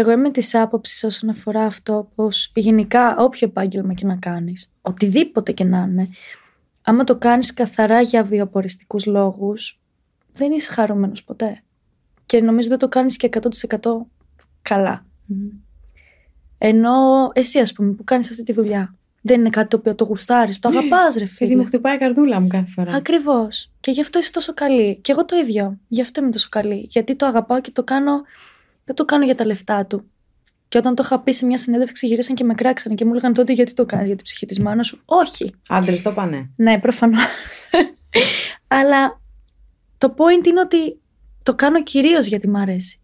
S1: Εγώ είμαι της άποψης όσον αφορά αυτό, πως γενικά
S2: όποιο επάγγελμα και να κάνεις, οτιδήποτε και να είναι, άμα το κάνεις καθαρά για βιοποριστικούς λόγους, δεν είσαι χαρούμενος ποτέ. Και νομίζω δεν το κάνεις και 100% καλα mm-hmm. Ενώ εσύ, ας πούμε, που κάνεις αυτή τη δουλειά, δεν είναι κάτι το οποίο το γουστάρεις, το ναι, αγαπάς, ρε φίλε. Γιατί μου χτυπάει η καρδούλα μου κάθε φορά. Ακριβώς. Και γι' αυτό είσαι τόσο καλή. Και εγώ το ίδιο. Γι' αυτό είμαι τόσο καλή. Γιατί το αγαπάω και το κάνω δεν το κάνω για τα λεφτά του. Και όταν το είχα πει σε μια συνέντευξη, γυρίσαν και με κράξαν και μου έλεγαν τότε γιατί το κάνεις, για την ψυχή της μάνας σου. Όχι.
S1: Άντρες το πάνε.
S2: Ναι, προφανώς. (laughs) Αλλά το point είναι ότι το κάνω κυρίως γιατί μ' αρέσει.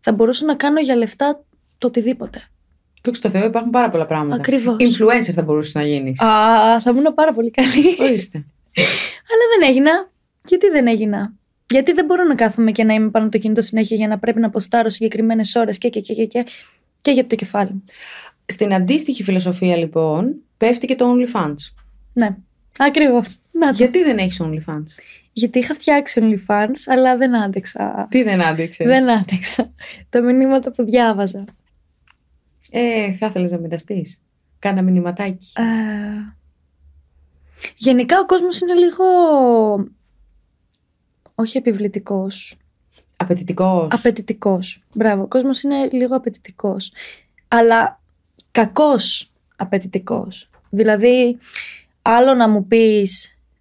S1: Θα μπορούσα να κάνω για λεφτά το οτιδήποτε. Το ξέρω Θεό, υπάρχουν πάρα πολλά πράγματα. Ακριβώς. Influencer θα μπορούσες να γίνεις. Α, θα ήμουν πάρα πολύ καλή. Ορίστε.
S2: (laughs) Αλλά δεν έγινα. Γιατί δεν έγινα. Γιατί δεν μπορώ να κάθομαι και να είμαι πάνω από το κινητό συνέχεια για να πρέπει να αποστάρω συγκεκριμένες ώρες και, και, και, και, και, για το κεφάλι Στην αντίστοιχη
S1: φιλοσοφία, λοιπόν, πέφτει και το OnlyFans.
S2: Ναι. Ακριβώς. Γιατί δεν έχεις OnlyFans. Γιατί είχα φτιάξει OnlyFans, αλλά δεν άντεξα. Τι δεν
S1: άντεξες. Δεν άντεξα. Τα μηνύματα που διάβαζα. Ε, θα ήθελες να μοιραστείς. Κάνα μηνυματάκι. Ε, γενικά ο κόσμος είναι λίγο
S2: όχι επιβλητικός.
S1: Απαιτητικός.
S2: Απαιτητικός. Μπράβο. Ο κόσμος είναι λίγο απαιτητικός. Αλλά κακός απαιτητικός. Δηλαδή, άλλο να μου πεις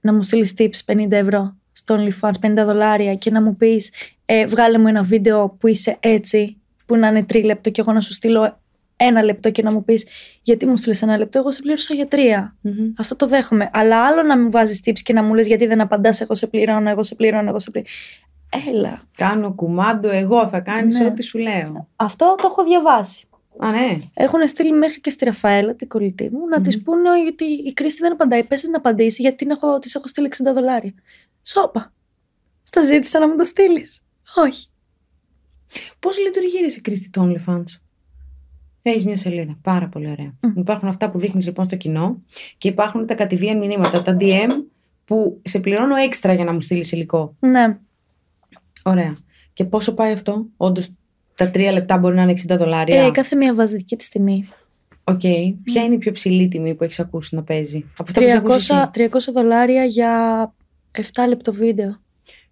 S2: να μου στείλει tips 50 ευρώ στο OnlyFans, 50 δολάρια και να μου πεις «Ε, βγάλε μου ένα βίντεο που είσαι έτσι, που να είναι τρίλεπτο και εγώ να σου στείλω ένα λεπτό και να μου πεις γιατί μου στείλες ένα λεπτό, εγώ σε πλήρωσα για τρία. Mm-hmm. Αυτό το δέχομαι. Αλλά άλλο να μου βάζεις tips και να μου λες γιατί δεν απαντάς, εγώ σε πληρώνω, εγώ σε πληρώνω, εγώ σε πληρώνω.
S1: Έλα. Κάνω κουμάντο, εγώ θα
S2: κάνεις ναι. ό,τι σου λέω. Αυτό το έχω διαβάσει. Α, ναι. Έχουν στείλει μέχρι και στη Ραφαέλα, την κολλητή μου, να mm-hmm. της πούνε ότι η Κρίστη δεν απαντάει. Πες να απαντήσει, γιατί τη έχω, έχω στείλει 60 δολάρια.
S1: Σόπα. Στα ζήτησα να μου τα στείλεις. Όχι. Πώς λειτουργεί η Κρίστη το OnlyFans. Έχεις μια σελίδα. Πάρα πολύ ωραία. Mm. Υπάρχουν αυτά που δείχνεις λοιπόν στο κοινό και υπάρχουν τα κατηδίαν μηνύματα, τα DM που σε πληρώνω έξτρα για να μου στείλεις υλικό. Ναι. Ωραία. Και πόσο πάει αυτό, όντως τα τρία λεπτά μπορεί να είναι 60 δολάρια. Ε, κάθε
S2: μία βάζει δική της τιμή.
S1: Οκ. Okay. Mm. Ποια ναι. είναι η πιο ψηλή τιμή που έχεις ακούσει να παίζει, από αυτά
S2: 300, 300 δολάρια για 7 λεπτό βίντεο.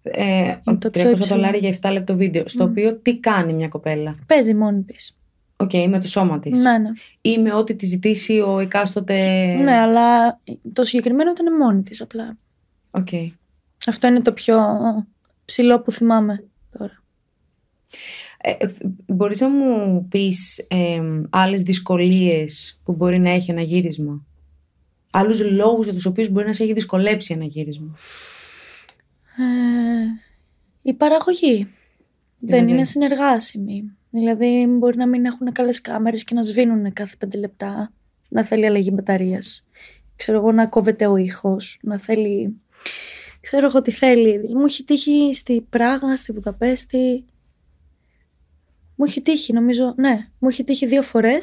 S1: Ε, 300 δολάρια για 7 λεπτό βίντεο. Στο οποίο τι κάνει μια κοπέλα.
S2: Παίζει μόνη της.
S1: Οκ, okay, με το σώμα της. Ναι, ναι. Ή με ό,τι της ζητήσει ο εκάστοτε. Ναι,
S2: αλλά το συγκεκριμένο ήταν μόνη της απλά. Οκ. Okay. Αυτό είναι το πιο ψηλό που θυμάμαι τώρα.
S1: Ε, μπορείς να μου πεις ε, άλλες δυσκολίες που μπορεί να έχει ένα γύρισμα. Άλλους λόγους για τους οποίους μπορεί να σε έχει δυσκολέψει ένα γύρισμα.
S2: Ε, η παραγωγή. Ναι, ναι, Δεν είναι ναι. συνεργάσιμη. Δηλαδή, μπορεί να μην έχουν καλές κάμερες και να σβήνουν κάθε πέντε λεπτά, να θέλει αλλαγή μπαταρίας. Ξέρω εγώ να κόβεται ο ήχος, να θέλει. Ξέρω εγώ τι θέλει. μου έχει τύχει στη Πράγα, στη Βουδαπέστη. Μου έχει τύχει, νομίζω. Ναι, μου έχει τύχει δύο φορές.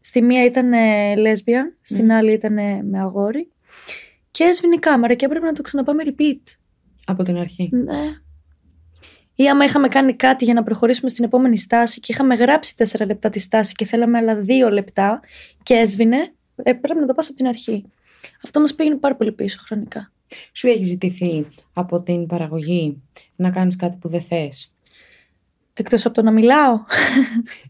S2: Στη μία ήταν λέσβια, στην άλλη ήταν με αγόρι. Και έσβηνε η κάμερα και έπρεπε να το ξαναπάμε repeat. Από την αρχή. Ναι ή άμα είχαμε κάνει κάτι για να προχωρήσουμε στην επόμενη στάση και είχαμε γράψει 4 λεπτά τη στάση και θέλαμε άλλα δύο λεπτά
S1: και έσβηνε, ε, πρέπει να το πας από την αρχή. Αυτό μας πήγαινε πάρα πολύ πίσω χρονικά. Σου έχει ζητηθεί από την παραγωγή να κάνεις κάτι που δεν θες. Εκτός από το να μιλάω.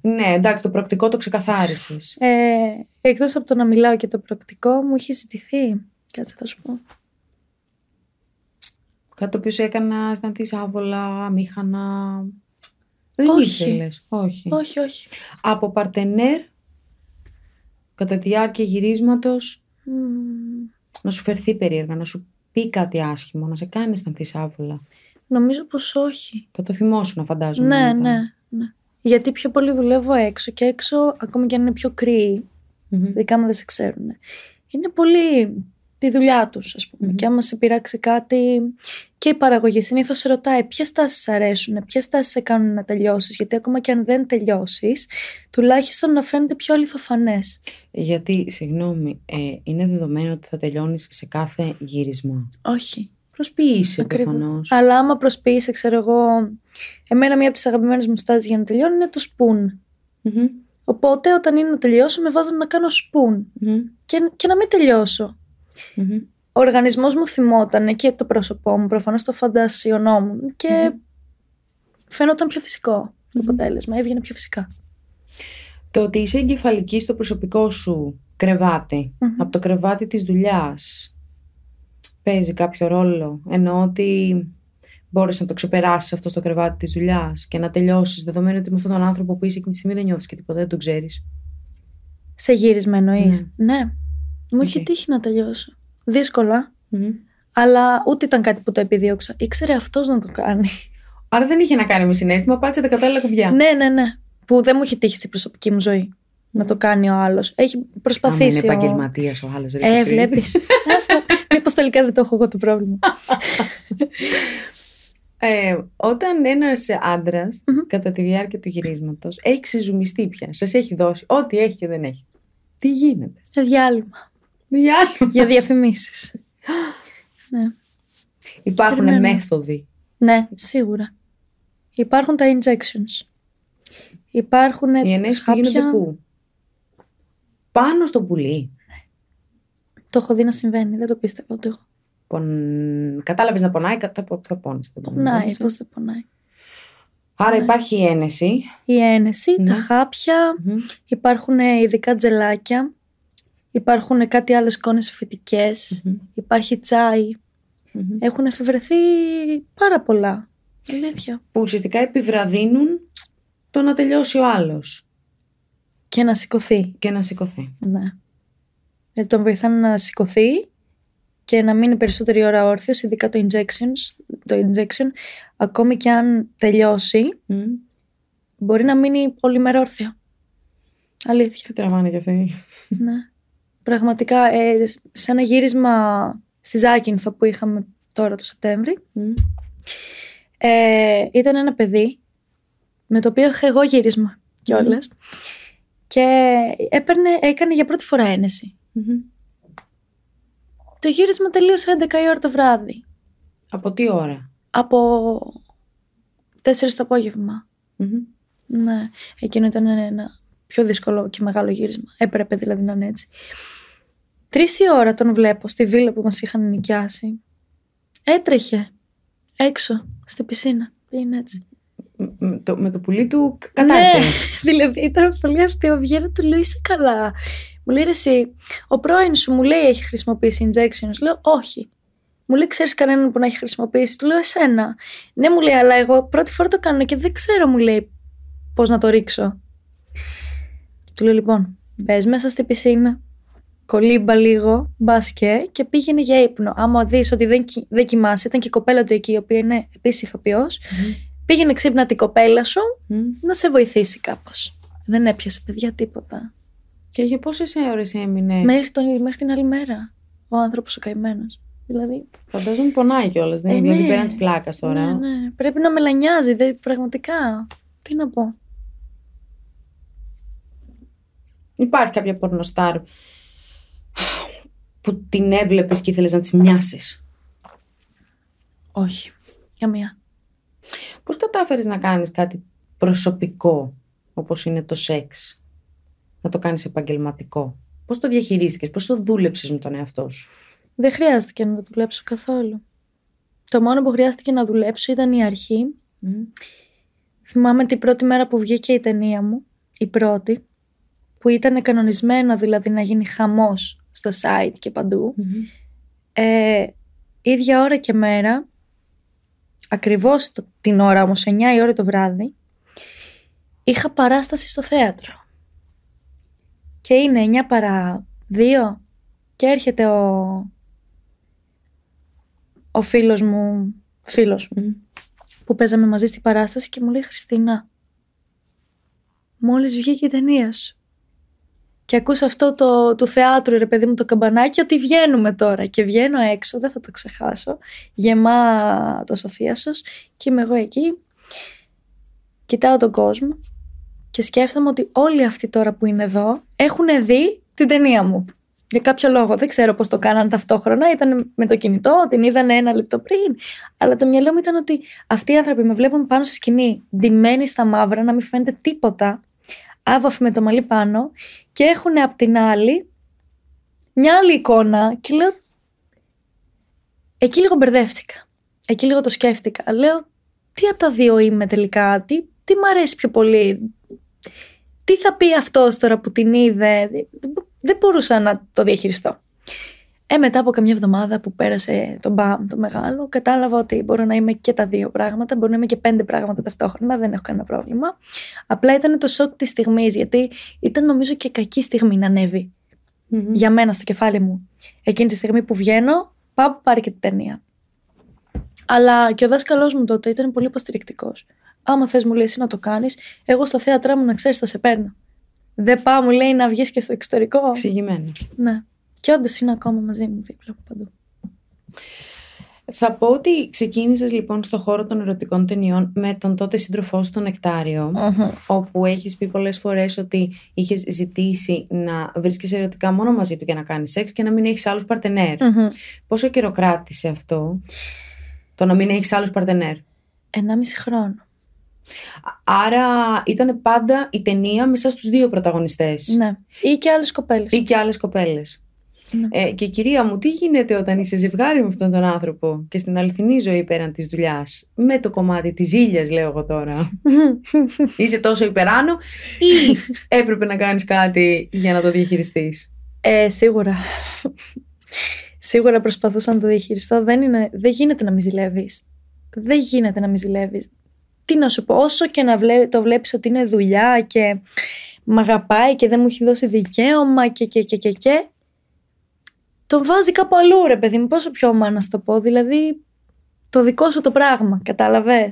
S1: ναι, εντάξει, το προκτικό το ξεκαθάρισες.
S2: Ε,
S1: εκτός από το να μιλάω και το προκτικό μου έχει ζητηθεί. Κάτσε θα σου πω. Κάτι το οποίο σε έκανα να άβολα, αμήχανα. Δεν όχι. Όχι. Όχι, όχι. Από παρτενέρ, κατά τη διάρκεια γυρίσματος να σου φερθεί περίεργα, να σου πει κάτι άσχημο, να σε κάνει να άβολα.
S2: Νομίζω πως όχι.
S1: Θα το θυμώσουν να φαντάζομαι. Ναι, ναι,
S2: ναι, Γιατί πιο πολύ δουλεύω έξω και έξω, ακόμα και αν είναι πιο κρύοι, δικά μου δεν σε ξέρουν. Είναι πολύ τη δουλειά τους ας πούμε mm-hmm. και άμα σε πειράξει κάτι και η παραγωγή συνήθως σε ρωτάει ποιες τάσεις αρέσουν, ποιες τάσεις σε κάνουν να τελειώσεις γιατί ακόμα και αν δεν τελειώσεις τουλάχιστον να φαίνεται πιο αληθοφανές.
S1: Ε, γιατί, συγγνώμη, ε, είναι δεδομένο ότι θα τελειώνεις σε κάθε γύρισμα. Όχι. Προσποιήσει προφανώς.
S2: Αλλά άμα προσποιήσει, ξέρω εγώ. Εμένα, μία από τις αγαπημένες μου στάσεις για να τελειώνει, είναι το σπουν. mm Οπότε, όταν είναι να τελειώσω, με να κάνω σπουν. Και, και να μην τελειώσω mm Ο οργανισμός μου θυμόταν και το πρόσωπό μου, προφανώς το φαντασιωνόμουν και mm φαίνονταν πιο φυσικό
S1: το αποτέλεσμα, έβγαινε πιο φυσικά. Το ότι είσαι εγκεφαλική στο προσωπικό σου κρεβάτι, από το κρεβάτι της δουλειάς, παίζει κάποιο ρόλο. ενώ ότι μπόρεσε να το ξεπεράσεις αυτό στο κρεβάτι της δουλειάς και να τελειώσεις, δεδομένου ότι με αυτόν τον άνθρωπο που είσαι εκείνη τη στιγμή δεν νιώθεις και τίποτα, δεν τον ξέρεις. Σε γύρισμα εννοείς. ναι. ναι. Μου είχε τύχει να τελειώσω. Δύσκολα, mm-hmm. αλλά
S2: ούτε ήταν κάτι που το επιδίωξα. Ήξερε αυτός να το κάνει. Άρα δεν είχε να κάνει με συνέστημα, πάτσε τα κατάλληλα κουμπιά. ναι, ναι, ναι. Που δεν μου είχε τύχει στην προσωπική μου ζωή να το κάνει ο άλλος. Έχει
S1: προσπαθήσει. Άμα είναι επαγγελματίας ο, ο άλλο. Ε, βλέπει. (laughs) Μήπως τελικά δεν το έχω εγώ το πρόβλημα. ε, όταν ένας άντρας mm-hmm. κατά τη διάρκεια του γυρίσματος έχει ξεζουμιστεί πια, σας έχει δώσει ό,τι έχει και δεν έχει. Τι γίνεται. Ε, διάλειμμα. Για, για διαφημίσεις. ναι. Υπάρχουν μέθοδοι.
S2: Ναι, σίγουρα. Υπάρχουν τα injections. Υπάρχουν Οι ενέσεις που γίνονται πού? Πάνω
S1: στο πουλί. Ναι. Το έχω δει να συμβαίνει, δεν το πίστευα ότι έχω Πον... Κατάλαβες να πονάει, κατά θα πόνεις. Πονάει, πώς θα πονάει. Άρα ναι. υπάρχει η ένεση.
S2: Η ένεση, τα ναι. χάπια, υπάρχουν ε, ειδικά τζελάκια Υπάρχουν κάτι άλλες σκόνες υπάρχει τσαι
S1: Έχουν εφευρεθεί πάρα πολλά. Αλήθεια. Που ουσιαστικά επιβραδύνουν το να τελειώσει ο άλλος. Και να σηκωθεί. Και να σηκωθεί. Ναι.
S2: Δηλαδή τον βοηθάνε να σηκωθεί και να μείνει περισσότερη ώρα όρθιος, ειδικά το, injections, το injection, ακόμη και αν τελειώσει, μπορεί να μείνει όλη μέρα όρθιο. Αλήθεια. Τι τραβάνε κι αυτοί. ναι. Πραγματικά, σε ένα γύρισμα στη Ζάκυνθο που είχαμε τώρα το Σεπτέμβρη, ε, ήταν ένα παιδί με το οποίο είχα εγώ γύρισμα κιόλας. Mm. Και έπαιρνε, έκανε για πρώτη φορά Το γύρισμα τελείωσε 11 η ώρα το βράδυ.
S1: Από τι ώρα?
S2: Από 4 το απογευμα Ναι, εκείνο ήταν ένα πιο δύσκολο και μεγάλο γύρισμα. Έπρεπε δηλαδή να είναι έτσι. Τρεις η ώρα τον βλέπω στη βίλα που μας είχαν νοικιάσει. Έτρεχε έξω στην πισίνα. Είναι έτσι.
S1: Με το, με το πουλί του κατάλαβε. Ναι,
S2: (laughs) δηλαδή ήταν πολύ αστείο. Βγαίνω, του λέω είσαι καλά. Μου λέει εσύ, ο πρώην σου μου λέει έχει χρησιμοποιήσει injections. Λέω όχι. Μου λέει, ξέρεις κανέναν που να έχει χρησιμοποιήσει. Του λέω, Εσένα. Ναι, μου λέει, αλλά εγώ πρώτη φορά το κάνω και δεν ξέρω, μου λέει, πώς να το ρίξω. Του λέω λοιπόν, μπες μέσα στη πισίνα, κολύμπα λίγο, μπάσκε και πήγαινε για ύπνο. Άμα δεις ότι δεν, δεν κοιμάσαι, ήταν και η κοπέλα του εκεί, η οποία είναι επίσης ηθοποιός, πήγαινε ξύπνα την κοπέλα σου να σε βοηθήσει κάπως. Δεν έπιασε, παιδιά, τίποτα. Και για πόσε ώρες έμεινε. Μέχρι, τον, μέχρι την άλλη μέρα. Ο άνθρωπος ο καημένος. Δηλαδή.
S1: Φαντάζομαι πονάει κιόλας. Δεν ε, είναι δηλαδή ναι. πέραν τη πλάκας τώρα. Ναι,
S2: ναι. Πρέπει να μελανιάζει, δηλαδή, πραγματικά.
S1: Τι να πω. Υπάρχει κάποια πορνοστάρ που την έβλεπες και ήθελες να τις μοιάσεις. Όχι. Για μία. Πώς κατάφερες να κάνεις κάτι προσωπικό όπως είναι το σεξ. Να το κάνεις επαγγελματικό. Πώς το διαχειρίστηκες, πώς το δούλεψες με τον εαυτό σου.
S2: Δεν χρειάστηκε να το δουλέψω καθόλου. Το μόνο που χρειάστηκε να δουλέψω ήταν η αρχή. Mm. Θυμάμαι την πρώτη μέρα που βγήκε η ταινία μου, η πρώτη, που ήταν κανονισμένο δηλαδή να γίνει χαμός στα site και παντου mm ε, ίδια ώρα και μέρα, ακριβώς την ώρα όμως, 9 η ώρα το βράδυ, είχα παράσταση στο θέατρο. Και είναι 9 παρά 2 και έρχεται ο, ο φίλος μου, φίλος μου, που παίζαμε μαζί στην παράσταση και μου λέει «Χριστίνα, μόλις βγήκε η ταινία σου» και ακούς αυτό το, του θεάτρου, ρε παιδί μου, το καμπανάκι, ότι βγαίνουμε τώρα. Και βγαίνω έξω, δεν θα το ξεχάσω, Γεμά το θείασος και είμαι εγώ εκεί. Κοιτάω τον κόσμο και σκέφτομαι ότι όλοι αυτοί τώρα που είναι εδώ έχουν δει την ταινία μου. Για κάποιο λόγο, δεν ξέρω πώς το κάνανε ταυτόχρονα, ήταν με το κινητό, την είδανε ένα λεπτό πριν. Αλλά το μυαλό μου ήταν ότι αυτοί οι άνθρωποι με βλέπουν πάνω στη σκηνή, ντυμένοι στα μαύρα, να μην φαίνεται τίποτα άβαφη με το μαλλί πάνω και έχουν απ' την άλλη μια άλλη εικόνα και λέω εκεί λίγο μπερδεύτηκα. Εκεί λίγο το σκέφτηκα. Λέω τι από τα δύο είμαι τελικά, τι, τι μ' αρέσει πιο πολύ, τι θα πει αυτός τώρα που την είδε. Δεν μπορούσα να το διαχειριστώ. Ε, μετά από καμιά εβδομάδα που πέρασε το μπαμ το μεγάλο, κατάλαβα ότι μπορώ να είμαι και τα δύο πράγματα, μπορώ να είμαι και πέντε πράγματα ταυτόχρονα, δεν έχω κανένα πρόβλημα. Απλά ήταν το σοκ της στιγμής, γιατί ήταν νομίζω και κακή στιγμή να ανεβει mm-hmm. Για μένα, στο κεφάλι μου. Εκείνη τη στιγμή που βγαίνω, πάω που πάρει και την ταινία. Αλλά και ο δάσκαλός μου τότε ήταν πολύ υποστηρικτικός. Άμα θες, μου λέει εσύ να το κάνεις, εγώ στο θέατρά μου να ξέρεις, θα σε παίρνω. Δεν πάω, μου λέει, να βγεις και στο εξωτερικό. Εξηγημένο. Ναι. Και όντως είναι ακόμα μαζί μου δίπλα από παντού.
S1: Θα πω ότι ξεκίνησες λοιπόν στο χώρο των ερωτικών ταινιών με τον τότε σύντροφό στο νεκταριο όπου έχεις πει πολλές φορές ότι είχες ζητήσει να βρίσκεσαι ερωτικά μόνο μαζί του για να κάνεις σεξ και να μην έχεις άλλους Πόσο καιρό κράτησε αυτό το να μην έχεις άλλους παρτενέρ. Ενάμιση χρόνο. Άρα ήταν πάντα η ταινία μέσα στους δύο πρωταγωνιστές. Ναι. Ή και άλλες κοπέλες. Ή και άλλες κοπέλες. Ναι. Ε, και κυρία μου, τι γίνεται όταν είσαι ζευγάρι με αυτόν τον άνθρωπο και στην αληθινή ζωή πέραν της δουλειάς, με το κομμάτι της ζήλια, λέω εγώ τώρα. (laughs) είσαι τόσο υπεράνω, ή έπρεπε να κάνεις κάτι για να το διαχειριστείς. Ε, σίγουρα. σίγουρα προσπαθούσα να το διαχειριστώ. Δεν, είναι, δεν
S2: γίνεται να μη ζηλεύεις. Δεν γίνεται να μη ζηλεύεις. Τι να σου πω, όσο και να το βλέπεις ότι είναι δουλειά και μ' αγαπάει και δεν μου έχει δώσει δικαίωμα και και και και, και τον βάζει κάπου αλλού, ρε παιδί μου. Πόσο πιο να το πω. Δηλαδή, το δικό σου το πράγμα, κατάλαβες.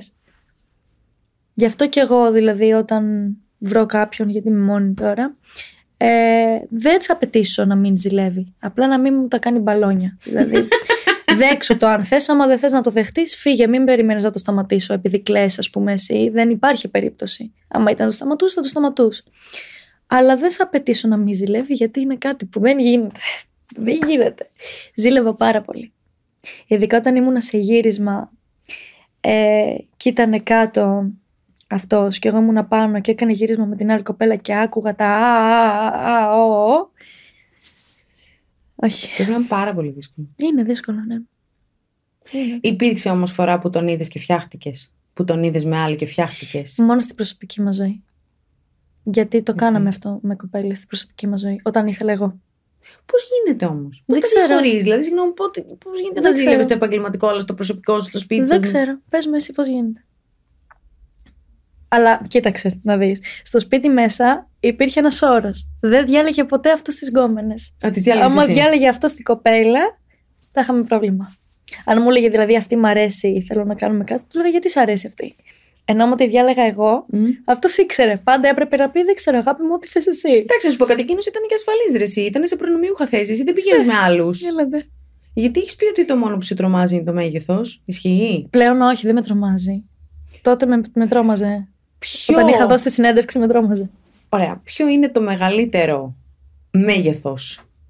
S2: Γι' αυτό κι εγώ, δηλαδή, όταν βρω κάποιον, γιατί είμαι μόνη τώρα, ε, δεν θα απαιτήσω να μην ζηλεύει. Απλά να μην μου τα κάνει μπαλόνια. Δηλαδή, (laughs) δέξω το αν θες, άμα δεν θες να το δεχτείς, φύγε. Μην περιμένεις να το σταματήσω, επειδή κλε, ας πούμε, εσύ. Δεν υπάρχει περίπτωση. Άμα ήταν να το σταματούσε, θα το σταματούσε. Αλλά δεν θα απαιτήσω να μην ζηλεύει, γιατί είναι κάτι που δεν γίνεται. Δεν γίνεται. Ζήλευα πάρα πολύ. Ειδικά όταν ήμουνα σε γύρισμα ε, και ήταν κάτω αυτός και εγώ ήμουνα πάνω και έκανε γύρισμα με την άλλη κοπέλα και άκουγα τα α, α, ο,
S1: Όχι. Πρέπει να είναι πάρα πολύ δύσκολο.
S2: Είναι δύσκολο, ναι.
S1: Υπήρξε όμως φορά που τον είδες και φτιάχτηκες. Που τον είδες με άλλη και φτιάχτηκες. Μόνο στην προσωπική
S2: μας ζωή. Γιατί το κάναμε αυτό με κοπέλες στην προσωπική μας ζωή, όταν ήθελα εγώ.
S1: Πώς γίνεται όμως. Δεν ξέρω. Χωρί, δηλαδή, συγγνώμη, πώς γίνεται να ζήλευε το επαγγελματικό, αλλά στο προσωπικό σου, στο σπίτι σου. Δεν ξέρω.
S2: Πες με εσύ πώς γίνεται. Αλλά κοίταξε να δεις. Στο σπίτι μέσα υπήρχε ένας όρος. Δεν διάλεγε ποτέ αυτός τις γκόμενες. Άμα διάλεγε αυτός στην κοπέλα, θα είχαμε πρόβλημα. Αν μου έλεγε δηλαδή αυτή μ' αρέσει, θέλω να κάνουμε κάτι, του έλεγα γιατί σ' αρέσει αυτή ενώ μου τη διάλεγα εγώ, mm. αυτό ήξερε. Πάντα έπρεπε να πει: Δεν ξέρω, αγάπη μου, ό,τι θες εσύ. Εντάξει, να σου πω κάτι, εκείνο ήταν και ασφαλής ρεσί. Ήταν
S1: σε προνομιούχα θέση, εσύ δεν πηγαίνει ε, με άλλους. Γιατί έχεις πει ότι το μόνο που σε τρομάζει είναι το μέγεθος. Ισχύει.
S2: Πλέον όχι, δεν με τρομάζει. Τότε με, με τρόμαζε.
S1: Ποιο... Όταν είχα δώσει
S2: τη συνέντευξη, με τρόμαζε.
S1: Ωραία. Ποιο είναι το μεγαλύτερο μέγεθος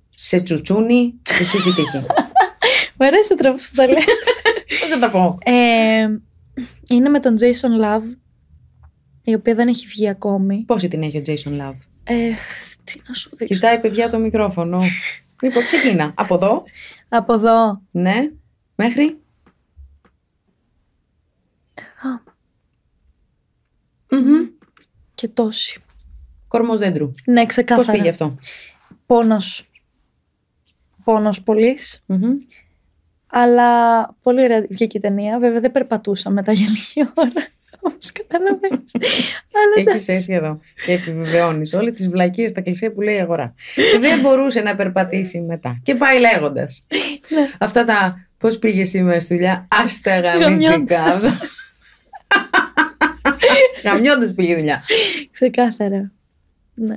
S1: σε τσουτσούνι που σου έχει τύχει.
S2: Μου αρέσει ο τρόπος τα (laughs) Πώ θα τα πω. Ε, είναι με τον Jason Love, η οποία
S1: δεν έχει βγει ακόμη. Πόση την έχει ο Jason Love. Ε, τι να σου δείξω. Κοιτάει παιδιά το μικρόφωνο. λοιπόν, ξεκίνα. Από εδώ. Από εδώ. Ναι. Μέχρι.
S2: Και τόση. Κορμός δέντρου. Ναι, ξεκάθαρα. Πώς πήγε αυτό. Πόνος. πολύς. Αλλά πολύ ωραία
S1: βγήκε η ταινία. Βέβαια δεν περπατούσα μετά για λίγη ώρα. Όπως καταλαβαίνεις. (laughs) Έχει έρθει εδώ και επιβεβαιώνεις όλες τις βλακίες, τα κλεισέ που λέει η αγορά. δεν μπορούσε να περπατήσει μετά. Και πάει λέγοντας. Ναι. Αυτά τα πώς πήγε σήμερα στη δουλειά, άστα γαμητικά. Γαμιώντας (laughs) πήγε η δουλειά. Ξεκάθαρα. Ναι.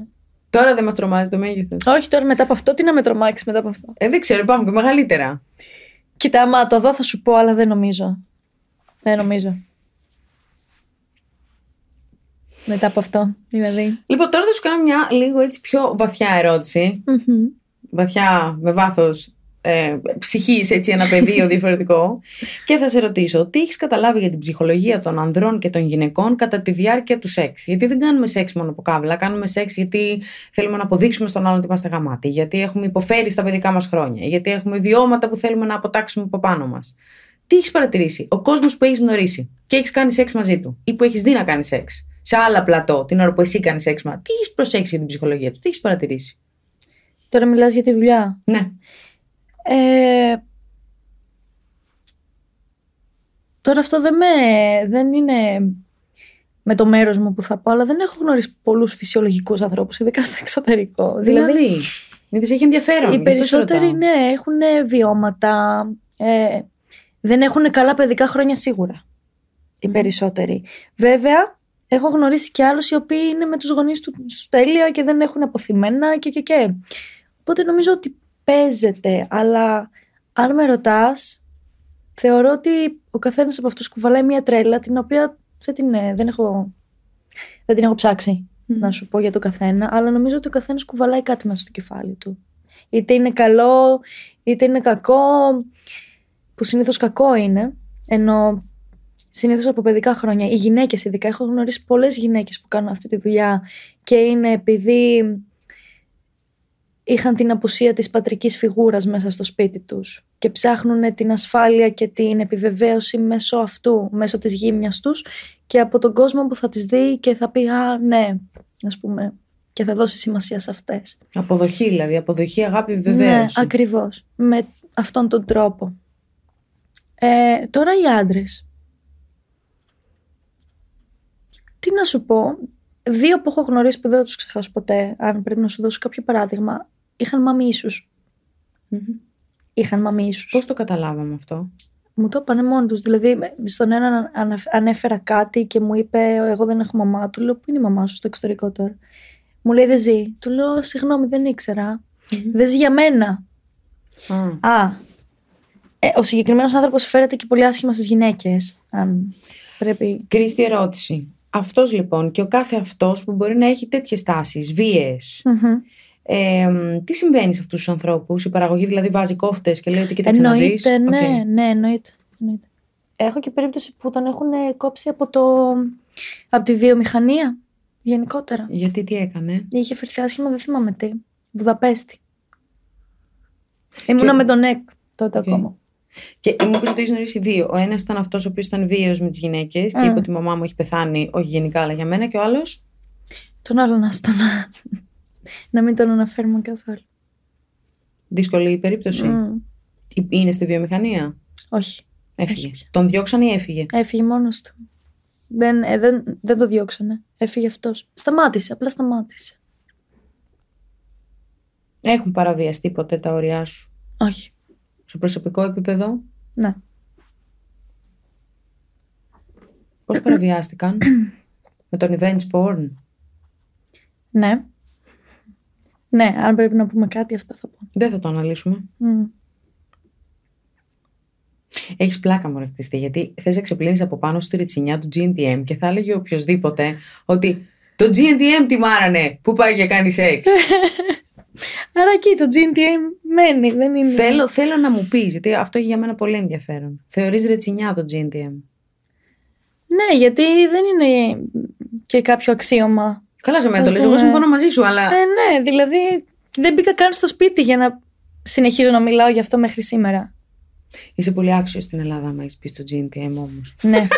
S1: Τώρα δεν μας τρομάζει το μέγεθος. Όχι, τώρα μετά από αυτό, τι να με τρομάξεις μετά από αυτό. Ε, δεν ξέρω, υπάρχουν και μεγαλύτερα. Κοίτα, άμα το δω θα σου πω, αλλά
S2: δεν νομίζω. Δεν νομίζω. Μετά από αυτό, δηλαδή. Λοιπόν, τώρα θα
S1: σου κάνω μια λίγο έτσι πιο βαθιά Βαθιά, με βάθος ε, ψυχής, έτσι ένα πεδίο (laughs) διαφορετικό. και θα σε ρωτήσω, τι έχεις καταλάβει για την ψυχολογία των ανδρών και των γυναικών κατά τη διάρκεια του σεξ. Γιατί δεν κάνουμε σεξ μόνο από κάβλα κάνουμε σεξ γιατί θέλουμε να αποδείξουμε στον άλλον ότι είμαστε γαμάτοι, γιατί έχουμε υποφέρει στα παιδικά μας χρόνια, γιατί έχουμε βιώματα που θέλουμε να αποτάξουμε από πάνω μας. Τι έχεις παρατηρήσει, ο κόσμος που έχεις γνωρίσει και έχεις κάνει σεξ μαζί του ή που έχεις δει να κάνει σεξ σε άλλα πλατό την ώρα που εσύ κάνεις σεξ, τι έχεις προσέξει για την ψυχολογία του, τι έχεις παρατηρήσει. Τώρα
S2: μιλάς για τη δουλειά. Ναι. Ε, τώρα αυτό δεν, με, δεν είναι με το μέρος μου που θα πω αλλά δεν έχω γνωρίσει πολλούς φυσιολογικούς ανθρώπους, ειδικά στο εξωτερικό. Δηλαδή, δηλαδή δεν έχει ενδιαφέρον. Οι περισσότεροι ναι, έχουν βιώματα, ε, δεν έχουν καλά παιδικά χρόνια σίγουρα. Οι περισσότεροι. Βέβαια, έχω γνωρίσει και άλλους οι οποίοι είναι με τους γονείς τους τέλεια και δεν έχουν αποθυμένα και και Οπότε νομίζω ότι παίζεται, αλλά αν με ρωτάς, θεωρώ ότι ο καθένας από αυτούς κουβαλάει μια τρέλα την οποία δεν την, ε, δεν έχω, δεν την έχω ψάξει να σου πω για το καθένα, αλλά νομίζω ότι ο καθένας κουβαλάει κάτι μέσα στο κεφάλι του. Είτε είναι καλό, είτε είναι κακό, που συνήθως κακό είναι, ενώ συνήθως από παιδικά χρόνια. Οι γυναίκες, ειδικά, έχω γνωρίσει πολλές γυναίκες που κάνουν αυτή τη δουλειά και είναι επειδή είχαν την απουσία της πατρικής φιγούρας μέσα στο σπίτι τους και ψάχνουν την ασφάλεια και την επιβεβαίωση μέσω αυτού, μέσω της γύμνιας τους και από τον κόσμο που θα τις δει και θα πει «Α, ναι», ας πούμε, και θα δώσει σημασία σε αυτές.
S1: Αποδοχή δηλαδή, αποδοχή, αγάπη, ναι, επιβεβαίωση. Ναι,
S2: ακριβώς, με αυτόν τον τρόπο. Ε, τώρα οι άντρες. Τι να σου πω, δύο που έχω γνωρίσει που δεν θα τους ξεχάσω ποτέ, αν πρέπει να σου δώσω κάποιο παράδειγμα, είχαν μαμίσους. Mm-hmm. Είχαν μαμίσους. Πώς το καταλάβαμε αυτό? Μου το είπανε μόνοι τους, Δηλαδή, στον έναν ανέφερα κάτι και μου είπε εγώ δεν έχω μαμά. Του λέω πού είναι η μαμά σου στο εξωτερικό τώρα. Μου λέει δεν ζει. Του λέω συγγνώμη δεν ήξερα. Δεν ζει για μένα. Α, ε, ο συγκεκριμένος άνθρωπος φέρεται και πολύ
S1: άσχημα στις γυναίκες. Αν πρέπει... Κρίστη ερώτηση. Αυτός λοιπόν και ο κάθε αυτός που μπορεί να εχει τέτοιες τάσεις, τάσει, ε, τι συμβαίνει σε αυτούς τους ανθρώπους, η παραγωγή δηλαδή βάζει κόφτες και λέει ότι κοίταξε να δεις. Ναι, okay.
S2: ναι, εννοείται, Έχω και περίπτωση που τον έχουν ε, κόψει από, το... από τη βιομηχανία γενικότερα. Γιατί τι έκανε. Είχε φερθεί άσχημα, δεν θυμάμαι τι. Βουδαπέστη. Και... Ήμουνα με τον ΕΚ τότε okay. ακόμα.
S1: Και μου είπες ότι έχεις γνωρίσει δύο. Ο ένας ήταν αυτός ο οποίος ήταν βίαιος με τις γυναίκες και ε. είπε ότι η μαμά μου έχει πεθάνει, όχι γενικά, αλλά για μένα. Και ο άλλος. Τον άλλον
S2: άστανα να μην τον αναφέρουμε καθόλου.
S1: Δύσκολη η περίπτωση. Είναι στη βιομηχανία. Όχι. Έφυγε. Τον διώξανε ή έφυγε. Έφυγε μόνος του. Δεν, ε, δεν, δεν το διώξανε. Έφυγε
S2: αυτός. Σταμάτησε, απλά σταμάτησε.
S1: Έχουν παραβιαστεί ποτέ τα όρια σου. Όχι. Σε προσωπικό επίπεδο. Ναι. Πώς παραβιάστηκαν (clears throat) με τον event porn.
S2: Ναι. Ναι, αν πρέπει να πούμε κάτι, αυτό θα πω.
S1: Δεν θα το αναλύσουμε. Mm. Έχεις πλάκα μου, Χριστή, γιατί θες να ξεπλύνεις από πάνω στη ριτσινιά του GNTM και θα έλεγε οποιοδήποτε ότι το GNTM τι μάρανε που πάει και κάνει σεξ. (laughs) Άρα εκεί το
S2: GNTM μένει, δεν είναι. Θέλω,
S1: θέλω να μου πεις, γιατί αυτό έχει για μένα πολύ ενδιαφέρον. Θεωρείς ρετσινιά το GNTM.
S2: Ναι, γιατί δεν είναι και κάποιο αξίωμα Καλά σε μένα το λες, εγώ συμφωνώ μαζί σου, αλλά... Ε, ναι, δηλαδή δεν μπήκα καν στο σπίτι για να συνεχίζω να μιλάω γι' αυτό μέχρι σήμερα.
S1: Είσαι πολύ άξιος στην Ελλάδα, Μα έχεις πει στο GNTM όμως. ναι,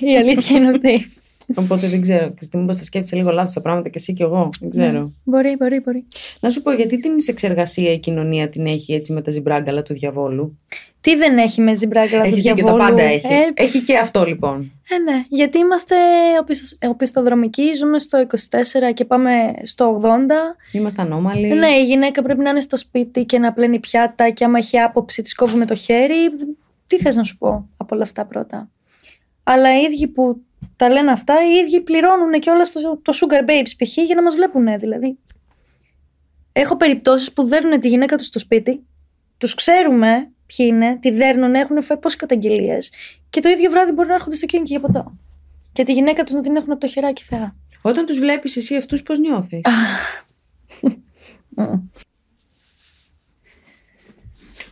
S1: η, η αλήθεια είναι ότι (laughs) Οπότε δεν ξέρω. Κριστί, μήπω τα σκέφτεσαι λίγο λάθος τα πράγματα και εσύ και εγώ. Δεν ναι. ξέρω. Ναι. Μπορεί, μπορεί, μπορεί. Να σου πω, γιατί την εξεργασία η κοινωνία την έχει έτσι με τα ζυμπράγκαλα του διαβόλου.
S2: Τι δεν έχει με ζυμπράγκαλα του διαβόλου. Έχει και τα πάντα ε, έχει.
S1: έχει και αυτό λοιπόν.
S2: Ε, ναι, γιατί είμαστε οπισθοδρομικοί, ζούμε στο 24 και πάμε στο 80.
S1: Είμαστε ανώμαλοι. Ναι, η
S2: γυναίκα πρέπει να είναι στο σπίτι και να πλένει πιάτα και άμα έχει άποψη της κόβουμε το χέρι. Τι θες να σου πω από όλα αυτά πρώτα. Αλλά οι ίδιοι που τα λένε αυτά, οι ίδιοι πληρώνουν και όλα στο, το Sugar Babes π.χ. για να μας βλέπουν, δηλαδή. Έχω περιπτώσεις που δέρνουν τη γυναίκα τους στο σπίτι, τους ξέρουμε ποιοι είναι, τη δέρνουν, έχουν φάει πόσες καταγγελίες και το ίδιο βράδυ μπορεί να έρχονται στο και για ποτό. Και τη γυναίκα τους να την έχουν από το χεράκι θεά.
S1: Όταν τους βλέπεις εσύ αυτούς πώς νιώθεις.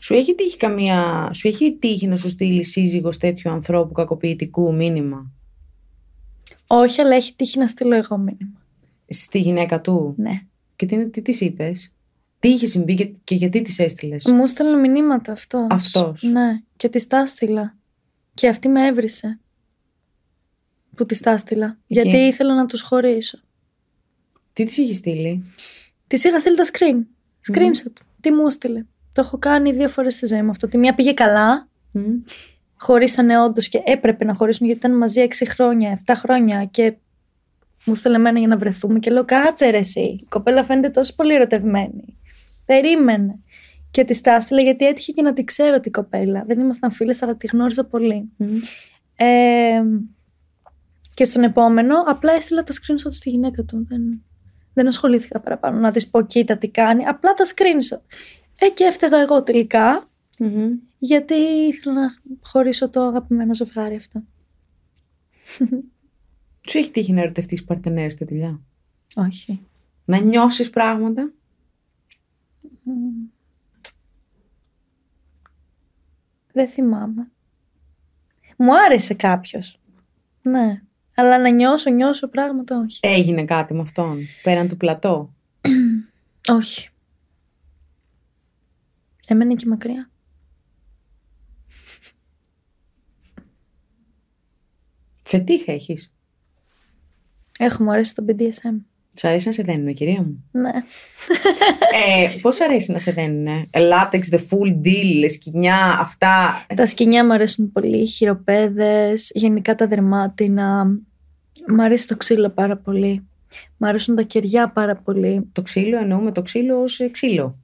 S1: Σου έχει τύχει καμία... Σου έχει τύχει να σου στείλει σύζυγος τέτοιου ανθρώπου κακοποιητικού μήνυμα. Όχι, αλλά έχει τύχει να στείλω εγώ μήνυμα. Στη γυναίκα του. Ναι. Και τι, τι της είπες. Τι είχε συμβεί και, γιατί της έστειλες. Μου
S2: έστειλε μηνύματα αυτός. Αυτός. Ναι. Και της τα έστειλα. Και αυτή με έβρισε. Που της τα έστειλα. Γιατί ήθελα να τους χωρίσω. Τι της είχε στείλει. Της είχα στείλει τα screen. Screenshot. Mm. Τι μου έστειλε. Το έχω κάνει δύο φορές στη ζωή μου αυτό. Τη μία πήγε καλά χωρίσανε όντως και έπρεπε να χωρίσουν γιατί ήταν μαζί 6 χρόνια, 7 χρόνια και μου στέλνε εμένα για να βρεθούμε και λέω κάτσε ρε εσύ, η κοπέλα φαίνεται τόσο πολύ ερωτευμένη. Περίμενε. Και της τα γιατί έτυχε και να τη ξέρω την κοπέλα. Δεν ήμασταν φίλες, αλλά τη γνώριζα πολύ. Ε, και στον επόμενο, απλά έστειλα τα screenshot στη γυναίκα του. Δεν, δεν ασχολήθηκα παραπάνω να της πω κοίτα τι κάνει. Απλά τα screenshot. Ε, και έφταιγα εγώ τελικά. Γιατί ήθελα να χωρίσω το αγαπημένο ζευγάρι αυτό.
S1: Σου έχει τύχει να ερωτευτείς παρτενέρες στη δουλειά. Όχι. Να νιώσεις πράγματα.
S2: Δεν θυμάμαι. Μου άρεσε
S1: κάποιος. Ναι. Αλλά να νιώσω, νιώσω πράγματα, όχι. Έγινε κάτι με αυτόν, πέραν του πλατό. (clears throat) όχι. Εμένα και μακριά. Φετίχα έχεις.
S2: μου αρέσει το BDSM.
S1: Σ' αρέσει να σε δένουν, κυρία μου. Ναι. Ε, Πώς αρέσει να σε δένουν, Λάτεξ, the full deal, σκηνιά, αυτά. Τα σκηνιά μου αρέσουν πολύ.
S2: Χειροπέδες, γενικά τα δερμάτινα. Μ' αρέσει το ξύλο πάρα πολύ.
S1: Μ' αρέσουν τα κεριά πάρα πολύ. Το ξύλο εννοούμε το ξύλο ως ε, ξύλο.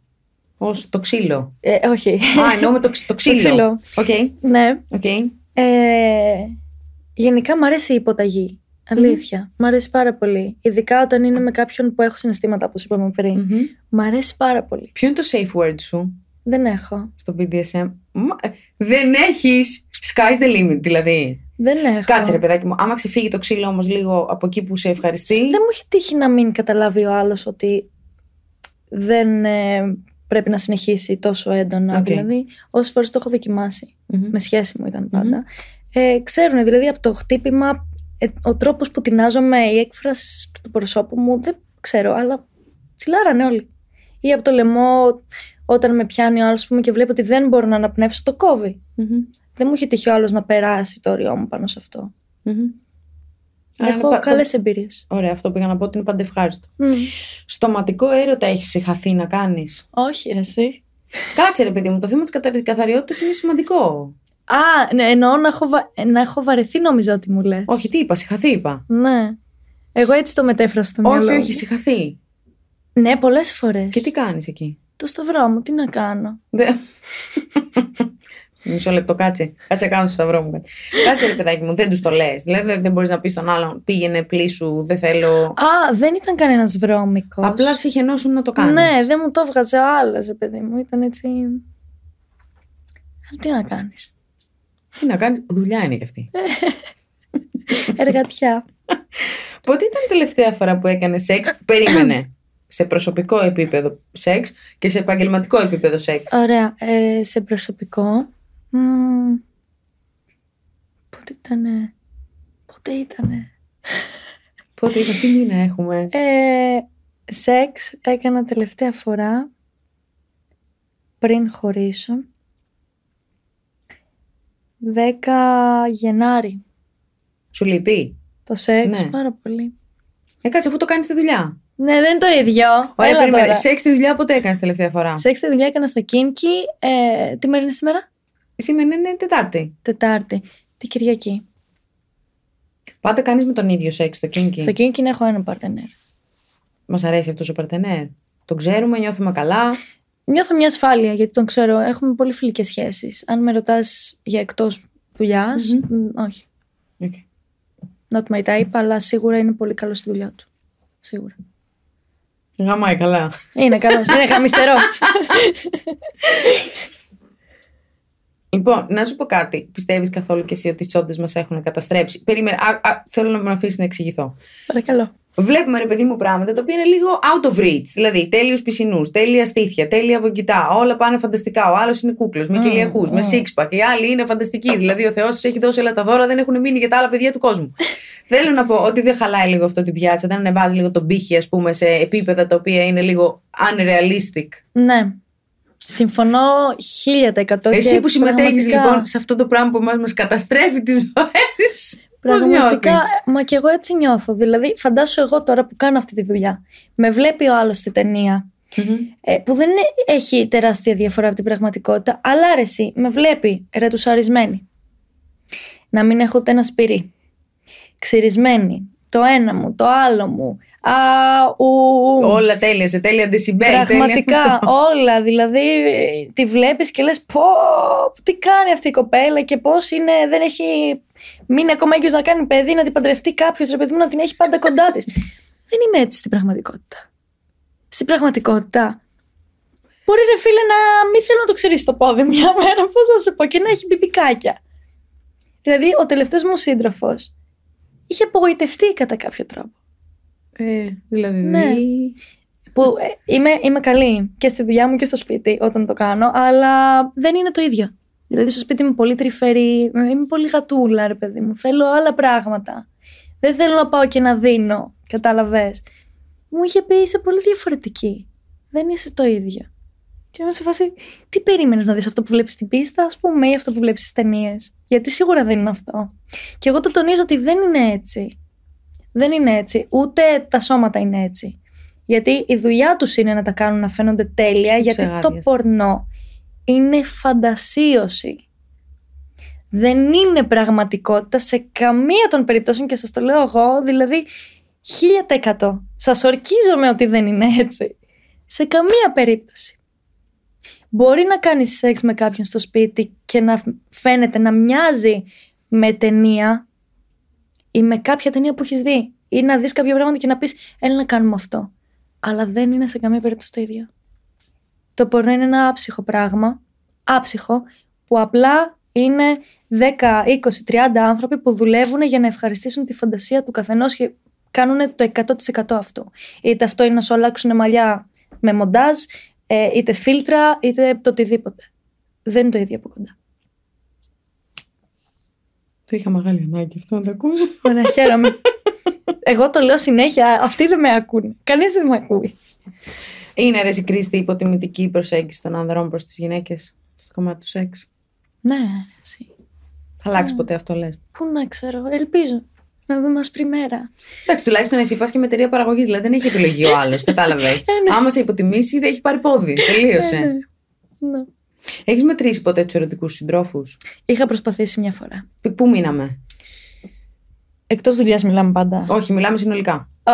S1: Ω το ξύλο. Ε, όχι. Α, εννοούμε το, ξύλο. (laughs) το ξύλο. Okay. Ναι. Okay.
S2: Ε, Γενικά μου αρέσει η υποταγή. Αλήθεια. Mm-hmm. Μ' αρέσει πάρα πολύ. Ειδικά όταν είναι με κάποιον που έχω συναισθήματα, όπως είπαμε πριν. Mm-hmm. Μ' αρέσει πάρα πολύ. Ποιο είναι το
S1: safe word σου,
S2: Δεν έχω.
S1: Στο BDSM. Ε, δεν έχεις. Sky's the limit, δηλαδή. Δεν έχω. Κάτσε ρε παιδάκι μου. Άμα ξεφύγει το ξύλο όμως λίγο από εκεί που σε ευχαριστεί. Δεν
S2: μου έχει τύχει να μην καταλάβει ο άλλος ότι δεν ε, πρέπει να συνεχίσει τόσο έντονα. Okay. Δηλαδή, όσες φορές το έχω με σχέση μου ήταν ε, ξέρουν. Δηλαδή από το χτύπημα, ε, ο τρόπος που τεινάζομαι, η έκφραση του προσώπου μου, δεν ξέρω, αλλά τσιλάρανε όλοι. Ή από το λαιμό, όταν με πιάνει ο άλλος πούμε, και βλέπω ότι δεν μπορώ να αναπνεύσω, το κοβει mm Δεν μου είχε τυχεί ο άλλος να
S1: περάσει το όριό μου πάνω σε αυτο mm-hmm. Έχω πα... καλές εμπειρίες. Ωραία, αυτό πήγα να πω ότι είναι πάντα ευχάριστο. Mm. Στοματικό έρωτα έχεις συγχαθεί να κάνεις. Όχι, εσύ. Κάτσε, ρε παιδί μου, το θέμα της καθαριότητας είναι σημαντικό. Α, ναι, εννοώ
S2: να έχω, να έχω βαρεθεί, νομίζω ότι μου λες. Όχι, τι είπα, συγχαθεί είπα. Ναι. Εγώ έτσι το
S1: μετέφρασα στο μυαλό. Όχι, όχι, συγχαθεί.
S2: Ναι, πολλές φορές. Και
S1: τι κάνεις εκεί.
S2: Το σταυρό μου, τι να κάνω.
S1: Μισό λεπτό, κάτσε. Κάτσε κάνω στο σταυρό μου Κάτσε, ρε παιδάκι μου, δεν τους το λες. Δηλαδή δεν μπορείς να πεις στον άλλον πήγαινε πλήσου, δεν θέλω. Α,
S2: δεν ήταν κανένας βρώμικος. Απλά ψυχενώσουν να το κάνεις. Ναι, δεν μου το έβγαζε ο άλλος, παιδί μου. Ήταν έτσι. Αλλά τι να κάνεις.
S1: Τι να κάνει, δουλειά είναι κι αυτή. (laughs) Εργατιά. Πότε ήταν η τελευταία φορά που έκανε σεξ, περίμενε. σε προσωπικό επίπεδο σεξ και σε επαγγελματικό επίπεδο σεξ. Ωραία.
S2: Ε, σε προσωπικό. πότε ήτανε. Πότε ήτανε. Πότε ήταν, τι μήνα έχουμε. Ε, σεξ έκανα τελευταία φορά πριν χωρίσω. 10
S1: Γενάρη. Σου λείπει. Το σεξ ναι. πάρα πολύ. Ε, κάτσε αφού το κάνεις τη δουλειά. Ναι, δεν είναι το ίδιο. Ωραία, περιμένε. Σεξ τη δουλειά πότε έκανες τελευταία φορά. Σεξ τη δουλειά έκανα στο Κίνκι. Ε, τι μέρα είναι σήμερα. Σήμερα είναι Τετάρτη. Τετάρτη. Την Κυριακή. Πάντα κάνεις με τον ίδιο σεξ στο Κίνκι. Στο Κίνκι έχω ένα παρτενέρ. Μας αρέσει αυτό ο παρτενέρ. Το ξέρουμε, νιώθουμε καλά
S2: νιώθω μια ασφάλεια γιατί τον ξέρω. Έχουμε πολύ φιλικές σχέσεις. Αν με ρωτάς για εκτός όχι. Okay. Not my type, αλλά σίγουρα είναι πολύ καλό στη δουλειά του.
S1: Σίγουρα. Γαμάει καλά. Είναι καλός. είναι (laughs) χαμηστερό. (laughs) Λοιπόν, να σου πω κάτι. Πιστεύεις καθόλου και εσύ ότι οι τσόντες μας έχουν καταστρέψει. Περίμενε, Α, α, θέλω να με αφήσεις να εξηγηθώ. Παρακαλώ. Βλέπουμε ρε παιδί μου πράγματα τα οποία είναι λίγο out of reach. Δηλαδή, τέλειους πισινούς, τέλεια στήθια, τέλεια βογκητά. Όλα πάνε φανταστικά. Ο άλλος είναι κούκλος, με mm, με mm. six και Οι άλλοι είναι φανταστικοί. Δηλαδή, ο Θεός σα έχει δώσει όλα τα δώρα, δεν έχουν μείνει για τα άλλα παιδιά του κόσμου. (laughs) θέλω να πω ότι δεν χαλάει λίγο αυτό την πιάτσα. Δεν ανεβάζει λίγο τον πύχη, ας πούμε, σε επίπεδα τα οποία είναι λίγο unrealistic. Ναι. Συμφωνώ χίλια τα εκατό. Εσύ που συμμετέχεις λοιπόν σε αυτό το πράγμα που μας μας καταστρέφει
S2: τις ζωές. Πραγματικά, μα και εγώ έτσι νιώθω. Δηλαδή, φαντάσου εγώ τώρα που κάνω αυτή τη δουλειά. Με βλέπει ο άλλος στη ταινια ε, που δεν ε, έχει τεράστια διαφορά από την πραγματικότητα, αλλά αρέσει, με βλέπει ρετουσαρισμένη. Να μην έχω ούτε ένα σπυρί. Ξυρισμένη. Το ένα μου, το άλλο μου. Α,
S1: ο... Όλα τέλεια, σε τέλεια αντισυμπέλ. Πραγματικά
S2: όλα. Δηλαδή τη βλέπεις και λες πω τι κάνει αυτή η κοπέλα και πώς είναι, δεν έχει μείνει ακόμα έγκυος να κάνει παιδί, να την παντρευτεί κάποιος, ρε παιδί μου να την έχει πάντα κοντά της. (laughs) δεν είμαι έτσι στην πραγματικότητα. Στην πραγματικότητα μπορεί ρε φίλε να μην θέλω να το ξέρεις το πόδι μια μέρα, πώς να σου πω, και να έχει μπιμπικάκια. Δηλαδή ο τελευταίος μου σύντροφος είχε απογοητευτεί κατά κάποιο τρόπο.
S1: Ε, δηλαδή. Ναι.
S2: Που ε, είμαι, καλή και στη δουλειά μου και στο σπίτι όταν το κάνω, αλλά δεν είναι το ίδιο. Δηλαδή στο σπίτι είμαι πολύ τρυφερή, είμαι πολύ γατούλα, ρε παιδί μου. Θέλω άλλα πράγματα. Δεν θέλω να πάω και να δίνω. Κατάλαβες. Μου είχε πει είσαι πολύ διαφορετική. Δεν είσαι το ίδιο. Και είμαι σε φάση, τι περίμενες να δεις αυτό που βλέπεις στην πίστα, ας πούμε, ή αυτό που βλέπεις στις ταινίες. Γιατί σίγουρα δεν είναι αυτό. Και εγώ το τονίζω ότι δεν είναι έτσι. Δεν είναι έτσι. Ούτε τα σώματα είναι έτσι. Γιατί η δουλειά τους είναι να τα κάνουν να φαίνονται τέλεια, γιατί το πορνό είναι φαντασίωση. Δεν είναι πραγματικότητα σε καμία των περιπτώσεων και σας το λέω εγώ, δηλαδή 1000%. Σας ορκίζομαι ότι δεν είναι έτσι. Σε καμία περίπτωση. Μπορεί να κάνεις σεξ με κάποιον στο σπίτι και να φαίνεται να μοιάζει με ταινία ή με κάποια ταινία που έχεις δει. Ή να δεις κάποια πράγματα και να πεις, έλα να κάνουμε αυτό. Αλλά δεν είναι σε καμία περίπτωση το ίδιο. Το πορνό είναι ένα άψυχο πράγμα. Άψυχο, που απλά είναι 10, 20, 30 άνθρωποι που δουλεύουν για να ευχαριστήσουν τη φαντασία του καθενός και κάνουν το 100% αυτό. Είτε αυτό είναι να σου αλλάξουν μαλλιά με μοντάζ, ε, είτε φίλτρα, είτε το οτιδήποτε. Δεν είναι το ίδιο από κοντά.
S1: Το είχα μεγάλη ανάγκη αυτό να το ακούσω. Ωραία, ναι, χαίρομαι. Εγώ το λέω συνέχεια, αυτοί δεν με ακούν Κανείς δεν με ακούει. Είναι ρε Κρίστη υποτιμητική προσέγγιση των ανδρών προς τις γυναίκες στο κομμάτι του σεξ. Ναι, εσύ. Θα αλλάξει ναι. ποτέ αυτό, λες. Πού να ξέρω, ελπίζω. Να δούμε μας πριμέρα. Εντάξει, τουλάχιστον εσύ πας και με εταιρεία παραγωγής. Δηλαδή δεν έχει επιλογή ο άλλος, (laughs) κατάλαβες. Ε, ναι. Άμα σε υποτιμήσει, δεν έχει πάρει πόδι. Τελείωσε. Ε, ναι. Έχεις μετρήσει ποτέ τους ερωτικούς συντρόφους. Είχα προσπαθήσει μια φορά. Πού μείναμε. Εκτός δουλειάς μιλάμε πάντα. Όχι, μιλάμε συνολικά.
S2: Α,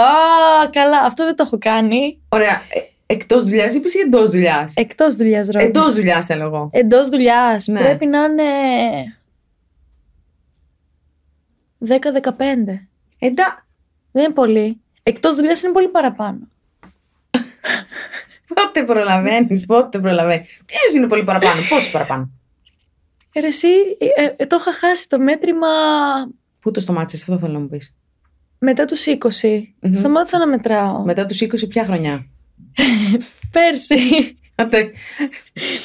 S2: καλά. Αυτό δεν το έχω κάνει. Ωραία. Ε, Εκτός δουλειάς ή ή εντός δουλειάς. Εκτός δουλειάς, ρωτήσα. Εντός δουλειάς, θέλω εγώ. Εντός δουλειάς. Ναι. Πρέπει να είναι. 10-15. Εντά. Δεν είναι πολύ. Εκτός
S1: δουλειάς είναι πολύ παραπάνω. (laughs) Πότε προλαβαίνεις, πότε προλαβαίνεις. Τι είναι πολύ παραπάνω, πόσο παραπάνω. Ε, ρε, εσύ, ε, ε, το είχα χάσει το μέτρημα. Πού το σταμάτησε, αυτό θέλω να μου πεις. Μετά τους 20. mm να μετράω. Μετά τους 20, ποια χρονιά. (laughs) Πέρσι.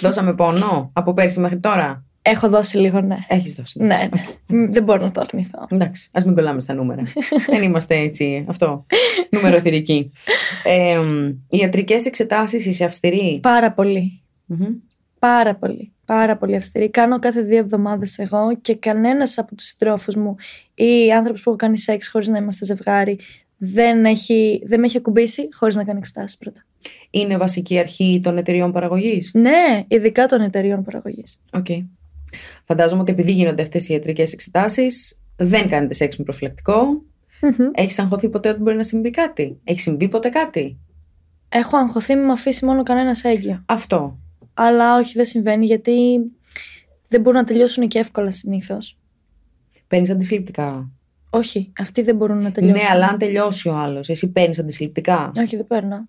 S1: Δώσαμε πόνο από πέρσι μέχρι τώρα. Έχω δώσει λίγο, ναι. Έχεις δώσει. Ναι, ναι. Okay. Δεν μπορώ να το αρνηθώ. Εντάξει, ας μην κολλάμε στα νούμερα. (laughs) Δεν είμαστε έτσι, αυτό. θηρική. Ε, Ιατρικές εξετάσεις, είσαι αυστηρή. Πάρα πολύ. Mm-hmm.
S2: Πάρα πολύ. Πάρα πολύ αυστηρή. Κάνω κάθε δύο εβδομάδες εγώ και κανένας από τους συντρόφους μου ή άνθρωπος που έχω κάνει σεξ χωρίς να είμαστε ζευγάρι δεν, έχει,
S1: δεν με έχει ακουμπήσει χωρίς να κάνει εξετάσεις πρώτα. Είναι βασική αρχή των εταιριών παραγωγής. Ναι, ειδικά των εταιριών παραγωγής. Okay. Φαντάζομαι ότι επειδή γίνονται αυτές οι ιατρικές εξετάσεις, δεν κάνετε σεξ με προφυλακτικό. Έχεις αγχωθεί ποτέ ότι μπορεί να συμβεί κάτι. Έχει συμβεί ποτέ κάτι. Έχω αγχωθεί, με αφήσει μόνο κανένα έγκυο. Αυτό.
S2: Αλλά όχι, δεν συμβαίνει γιατί δεν μπορούν να τελειώσουν και εύκολα συνήθως.
S1: Παίρνεις αντισυλληπτικά.
S2: Όχι, αυτοί δεν μπορούν να τελειώσουν. Ναι, αλλά αν
S1: τελειώσει ο άλλος, εσύ παίρνεις αντισυλληπτικά. Όχι, δεν παίρνω.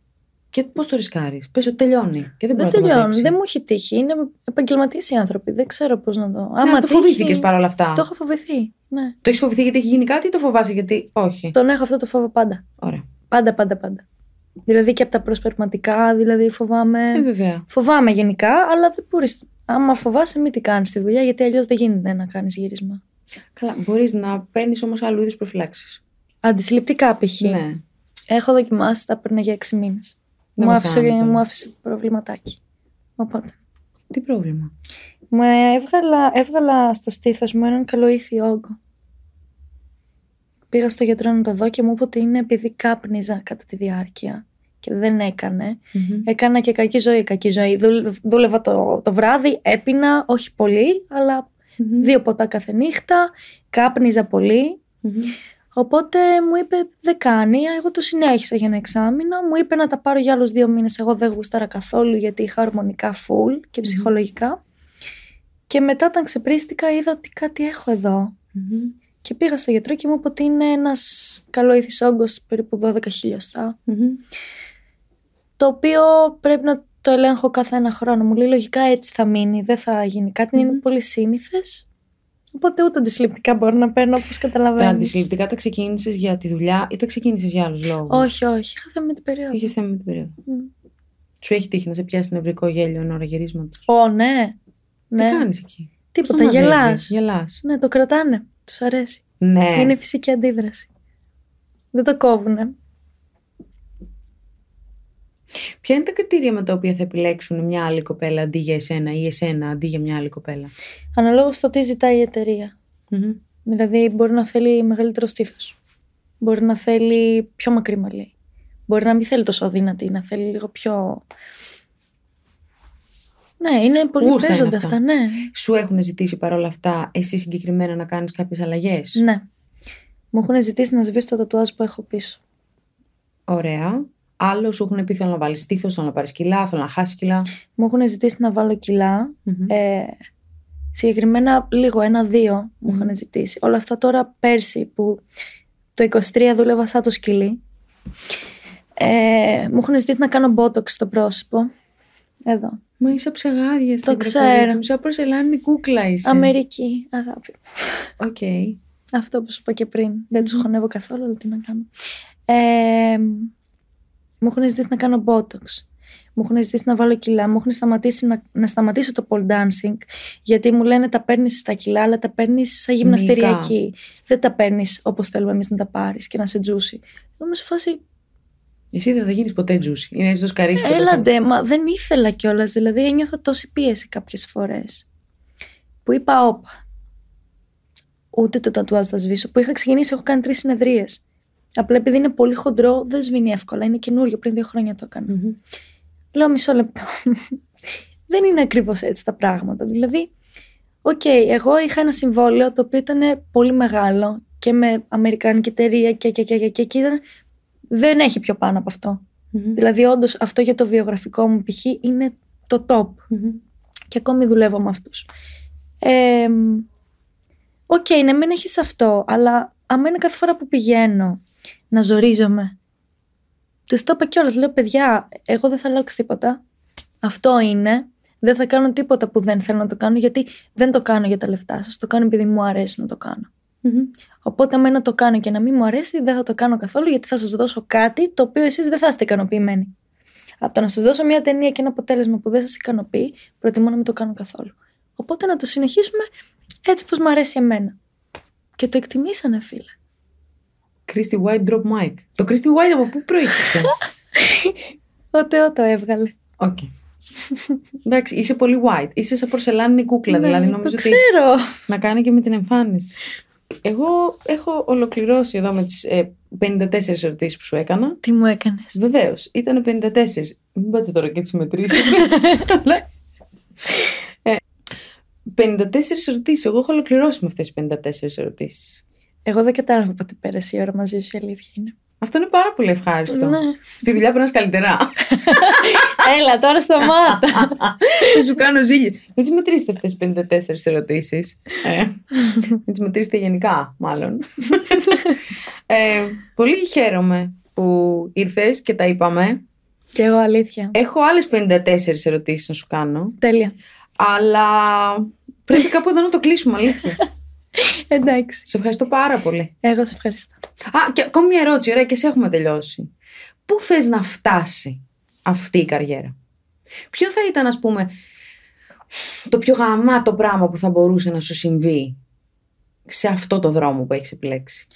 S1: Και πώς το ρισκάρεις. Πες ότι τελειώνει. Και δεν, δεν τελειώνει. Δεν
S2: μου έχει τύχει. Είναι επαγγελματίες οι άνθρωποι. Δεν ξέρω πώς να το. Ναι, Άμα το φοβήθηκες παρόλα αυτά. Το έχω φοβηθεί. Ναι. Το έχεις φοβηθεί γιατί έχει γίνει κάτι ή το φοβάσαι γιατί όχι. Τον έχω αυτό το φόβο πάντα. Ωραία. Πάντα, πάντα, πάντα. Δηλαδή και από τα προσπερματικά, δηλαδή φοβάμαι. Ε, βέβαια. Φοβάμαι γενικά, αλλά δεν μπορείς. Άμα φοβάσαι, μην τι κάνεις τη δουλειά, γιατί αλλιώς δεν γίνεται να κάνεις γύρισμα. Καλά. Μπορείς να παίρνεις όμως άλλου είδους προφυλάξεις. Αντισυλληπτικά π.χ. Ναι. Έχω δοκιμάσει, τα πριν για 6 μήνε
S1: μου άφησε, μου
S2: άφησε προβληματάκι. Οπότε. Τι πρόβλημα. Με έβγαλα, έβγαλα στο στήθος μου έναν καλοήθη όγκο. Πήγα στο γιατρό να το δω και μου είπε ότι είναι επειδή κάπνιζα κατά τη διάρκεια και δεν έκανε. Έκανα και κακή ζωή. Κακή ζωή. Δούλευα το, το βράδυ, έπινα, όχι πολύ, δύο ποτά κάθε νύχτα, κάπνιζα πολύ. Οπότε μου είπε δεν κάνει, εγώ το συνέχισα για ένα εξάμεινο, μου είπε να τα πάρω για άλλους δύο μήνες, εγώ δεν γούσταρα καθόλου γιατί είχα αρμονικά full και ψυχολογικά. Και μετά όταν ξεπρίστηκα είδα ότι κάτι έχω Και πήγα στο γιατρό και μου είπε ότι είναι ένας καλοήθης όγκος περίπου 12 χιλιοστα Το οποίο πρέπει να το ελέγχω κάθε ένα χρόνο. Μου λέει λογικά έτσι θα μείνει, δεν θα γίνει είναι πολύ σύνηθες.
S1: Οπότε ούτε αντισυλληπτικά μπορώ να παίρνω όπως καταλαβαίνω. Τα αντισυλληπτικά τα ξεκίνησες για τη δουλειά ή τα ξεκίνησες για άλλους λόγους. Όχι,
S2: όχι. Είχα θέμα με την περίοδο. Είχες
S1: θέμα με την περίοδο. Mm. Σου έχει τύχει να σε πιάσει νευρικό γέλιο εν ώρα γυρίσματος. Ω, ναι. Τι ναι. κάνεις εκεί.
S2: Τίποτα. Γελά. Ναι, το κρατάνε. Τους αρέσει. Ναι. Είναι φυσική αντίδραση. Δεν το κόβουνε.
S1: Ποια είναι τα κριτήρια με τα οποία θα επιλέξουν μια άλλη κοπέλα αντί για εσένα ή εσένα αντί για μια άλλη κοπέλα.
S2: Αναλόγως στο τι ζητάει η εταιρεία. Mm-hmm. Δηλαδή, μπορεί να θέλει μεγαλύτερο στήθος. Μπορεί να θέλει πιο μακρύ μαλλί.
S1: Μπορεί να μην θέλει τόσο δύνατη να θέλει λίγο πιο.
S2: Ναι, είναι πολύ παίζοντα αυτά. ναι.
S1: Σου έχουν ζητήσει παρόλα αυτά εσύ συγκεκριμένα να κάνεις κάποιες αλλαγές. Ναι.
S2: Μου έχουν ζητήσει να σβήσει το τατουάζ που έχω πίσω.
S1: Ωραία. Άλλο σου έχουν πει θέλω να βάλεις στήθος, θέλω να πάρεις κιλά, θέλω να χάσεις κιλά.
S2: Μου έχουν ζητήσει να βάλω ε, συγκεκριμένα λίγο, δυο μου είχαν ζητήσει. Όλα αυτά τώρα πέρσι που το 23 δούλευα σαν το σκυλί. Ε, μου έχουν ζητήσει να κάνω μπότοξ στο πρόσωπο. Εδώ. Μα είσαι ψεγάδια στην Το ξέρω. Μισό
S1: κούκλα είσαι. Αμερική,
S2: αγάπη. Αυτό που σου είπα και πριν. Δεν τους χωνεύω καθόλου, αλλά τι να κάνω. Ε, μου έχουν ζητήσει να κάνω μπότοξ. Μου έχουν ζητήσει να βάλω κιλά. Μου έχουν σταματήσει να, να σταματήσω το pole dancing. Γιατί μου λένε τα παίρνεις στα κιλά, αλλά τα παίρνεις σαν γυμναστηριακή. Δεν τα παίρνεις όπως θέλουμε εμείς να τα πάρεις και να σε τζούσει. είμαι φάση.
S1: Εσύ δεν θα γίνεις ποτέ τζούσι. Είναι έτσι το σκαρί σου. Έλαντε,
S2: μα δεν ήθελα κιόλας. Δηλαδή ένιωθα τόση πίεση κάποιες φορές. Που είπα όπα. Ούτε το τατουάζ θα σβήσω. Που είχα ξεκινήσει, έχω κάνει τρεις συνεδρίες. Απλά επειδή είναι πολύ χοντρό, δεν σβήνει εύκολα. Είναι καινούριο, πριν δύο χρόνια το έκανα. Λέω μισό λεπτό. (laughs) δεν είναι ακριβώς έτσι τα πράγματα. Δηλαδή, οκ, okay, εγώ είχα ένα συμβόλαιο το οποίο ήταν πολύ μεγάλο και με αμερικάνικη εταιρεία και και και και, και, ήταν, δεν έχει πιο πάνω από Δηλαδή, όντως, αυτό για το βιογραφικό μου π.χ. είναι το top. Και ακόμη δουλεύω με αυτούς. Ε, okay, ναι, μην έχεις αυτό, αλλά είναι κάθε φορά που πηγαίνω να ζορίζομαι. Τους το είπα κιόλας, λέω παιδιά, εγώ δεν θα αλλάξω τίποτα. Αυτό είναι. Δεν θα κάνω τίποτα που δεν θέλω να το κάνω, γιατί δεν το κάνω για τα λεφτά σας. Το κάνω επειδή μου αρέσει να το κάνω. Mm-hmm. Οπότε, το κάνω και να μην μου αρέσει, δεν θα το κάνω καθόλου, γιατί θα σας δώσω κάτι το οποίο εσείς δεν θα είστε ικανοποιημένοι. Από το να σας δώσω μια ταινία και ένα αποτέλεσμα που δεν σας ικανοποιεί, προτιμώ να μην το κάνω καθόλου. Οπότε να το συνεχίσουμε έτσι πως μου αρέσει εμένα.
S1: Και το εκτιμήσανε, φίλε. Christy White Drop Mic. Το Christy White από πού προήκυψε. (laughs) Ο Θεό το έβγαλε. Οκ. Εντάξει, είσαι πολύ white. Είσαι σαν πορσελάνινη κούκλα. Ναι, δηλαδή, νομίζω το ξέρω. Ότι να κάνει και με την εμφάνιση. Εγώ έχω ολοκληρώσει εδώ με τις 54 ερωτήσεις που σου έκανα. Τι μου έκανες. Βεβαίως, ήταν 54. Μην πάτε τώρα και τις μετρήσεις. 54 (laughs) ε, ερωτήσεις, Εγώ έχω ολοκληρώσει με αυτές τις 54 ερωτήσεις.
S2: Εγώ δεν κατάλαβα πότε πέρασε η ώρα μαζί σου, η αλήθεια είναι.
S1: Αυτό είναι πάρα πολύ ευχάριστο. Ναι. Στη δουλειά είσαι καλύτερα. (laughs) Έλα, τώρα σταμάτα. Θα σου κάνω ζήλια. Μην τις μετρήσετε αυτές τις 54 ερωτήσεις. Ε, μην τις μετρήσετε γενικά, μάλλον. ε, πολύ χαίρομαι που ήρθες και τα είπαμε. Και εγώ αλήθεια. Έχω άλλες 54 ερωτήσεις να σου κάνω. Τέλεια. Αλλά πρέπει κάπου εδώ να το κλείσουμε, αλήθεια. Εντάξει. Σε ευχαριστώ πάρα πολύ. Εγώ σε ευχαριστώ. Α, και ακόμη μια ερώτηση. Ωραία, και εσύ έχουμε τελειώσει. Πού θες να φτάσει αυτή η καριέρα, Ποιο θα ήταν, ας πούμε, το πιο γαμάτο πράγμα που θα μπορούσε να σου συμβεί σε αυτό το δρόμο που έχεις επιλέξει.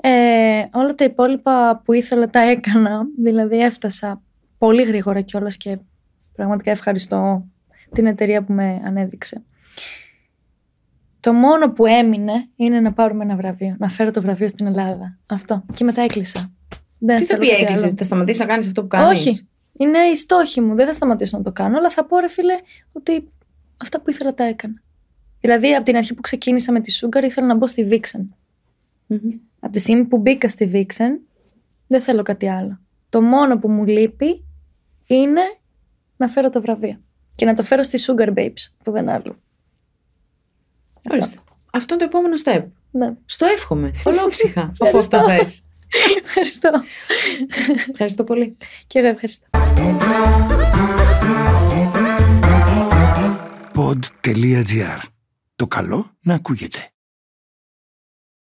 S1: Ε, όλα τα υπόλοιπα που ήθελα τα
S2: έκανα, δηλαδή έφτασα πολύ γρήγορα κιόλας και πραγματικά ευχαριστώ την εταιρεία που με ανέδειξε. Το μόνο που έμεινε είναι να πάρουμε ένα βραβείο. Να φέρω το βραβείο στην Ελλάδα. Αυτό. Και μετά έκλεισα. Τι θα πει έκλεισε, θα σταματήσεις
S1: να κάνεις αυτό που κάνεις. Όχι.
S2: Είναι η στόχη μου. Δεν θα σταματήσω να το κάνω, αλλά θα πω ρε φίλε ότι αυτά που ήθελα τα έκανα. Δηλαδή, από την αρχή που ξεκίνησα με τη Σούγκαρ, ήθελα να μπω στη βιξεν Από τη στιγμή που μπήκα στη Βίξεν, δεν θέλω κάτι άλλο. Το μόνο που μου λείπει είναι να φέρω το βραβείο. Και να το φέρω στη Sugar Babes, που δεν άλλο. Ορίστε. Αυτό είναι το επόμενο step. Ναι.
S1: Στο εύχομαι. Ολόψυχα, (laughs) αφού αυτό θες. Ευχαριστώ. Ευχαριστώ πολύ. Και εγώ ευχαριστώ.
S2: Pod.gr. Το καλό να ακούγεται.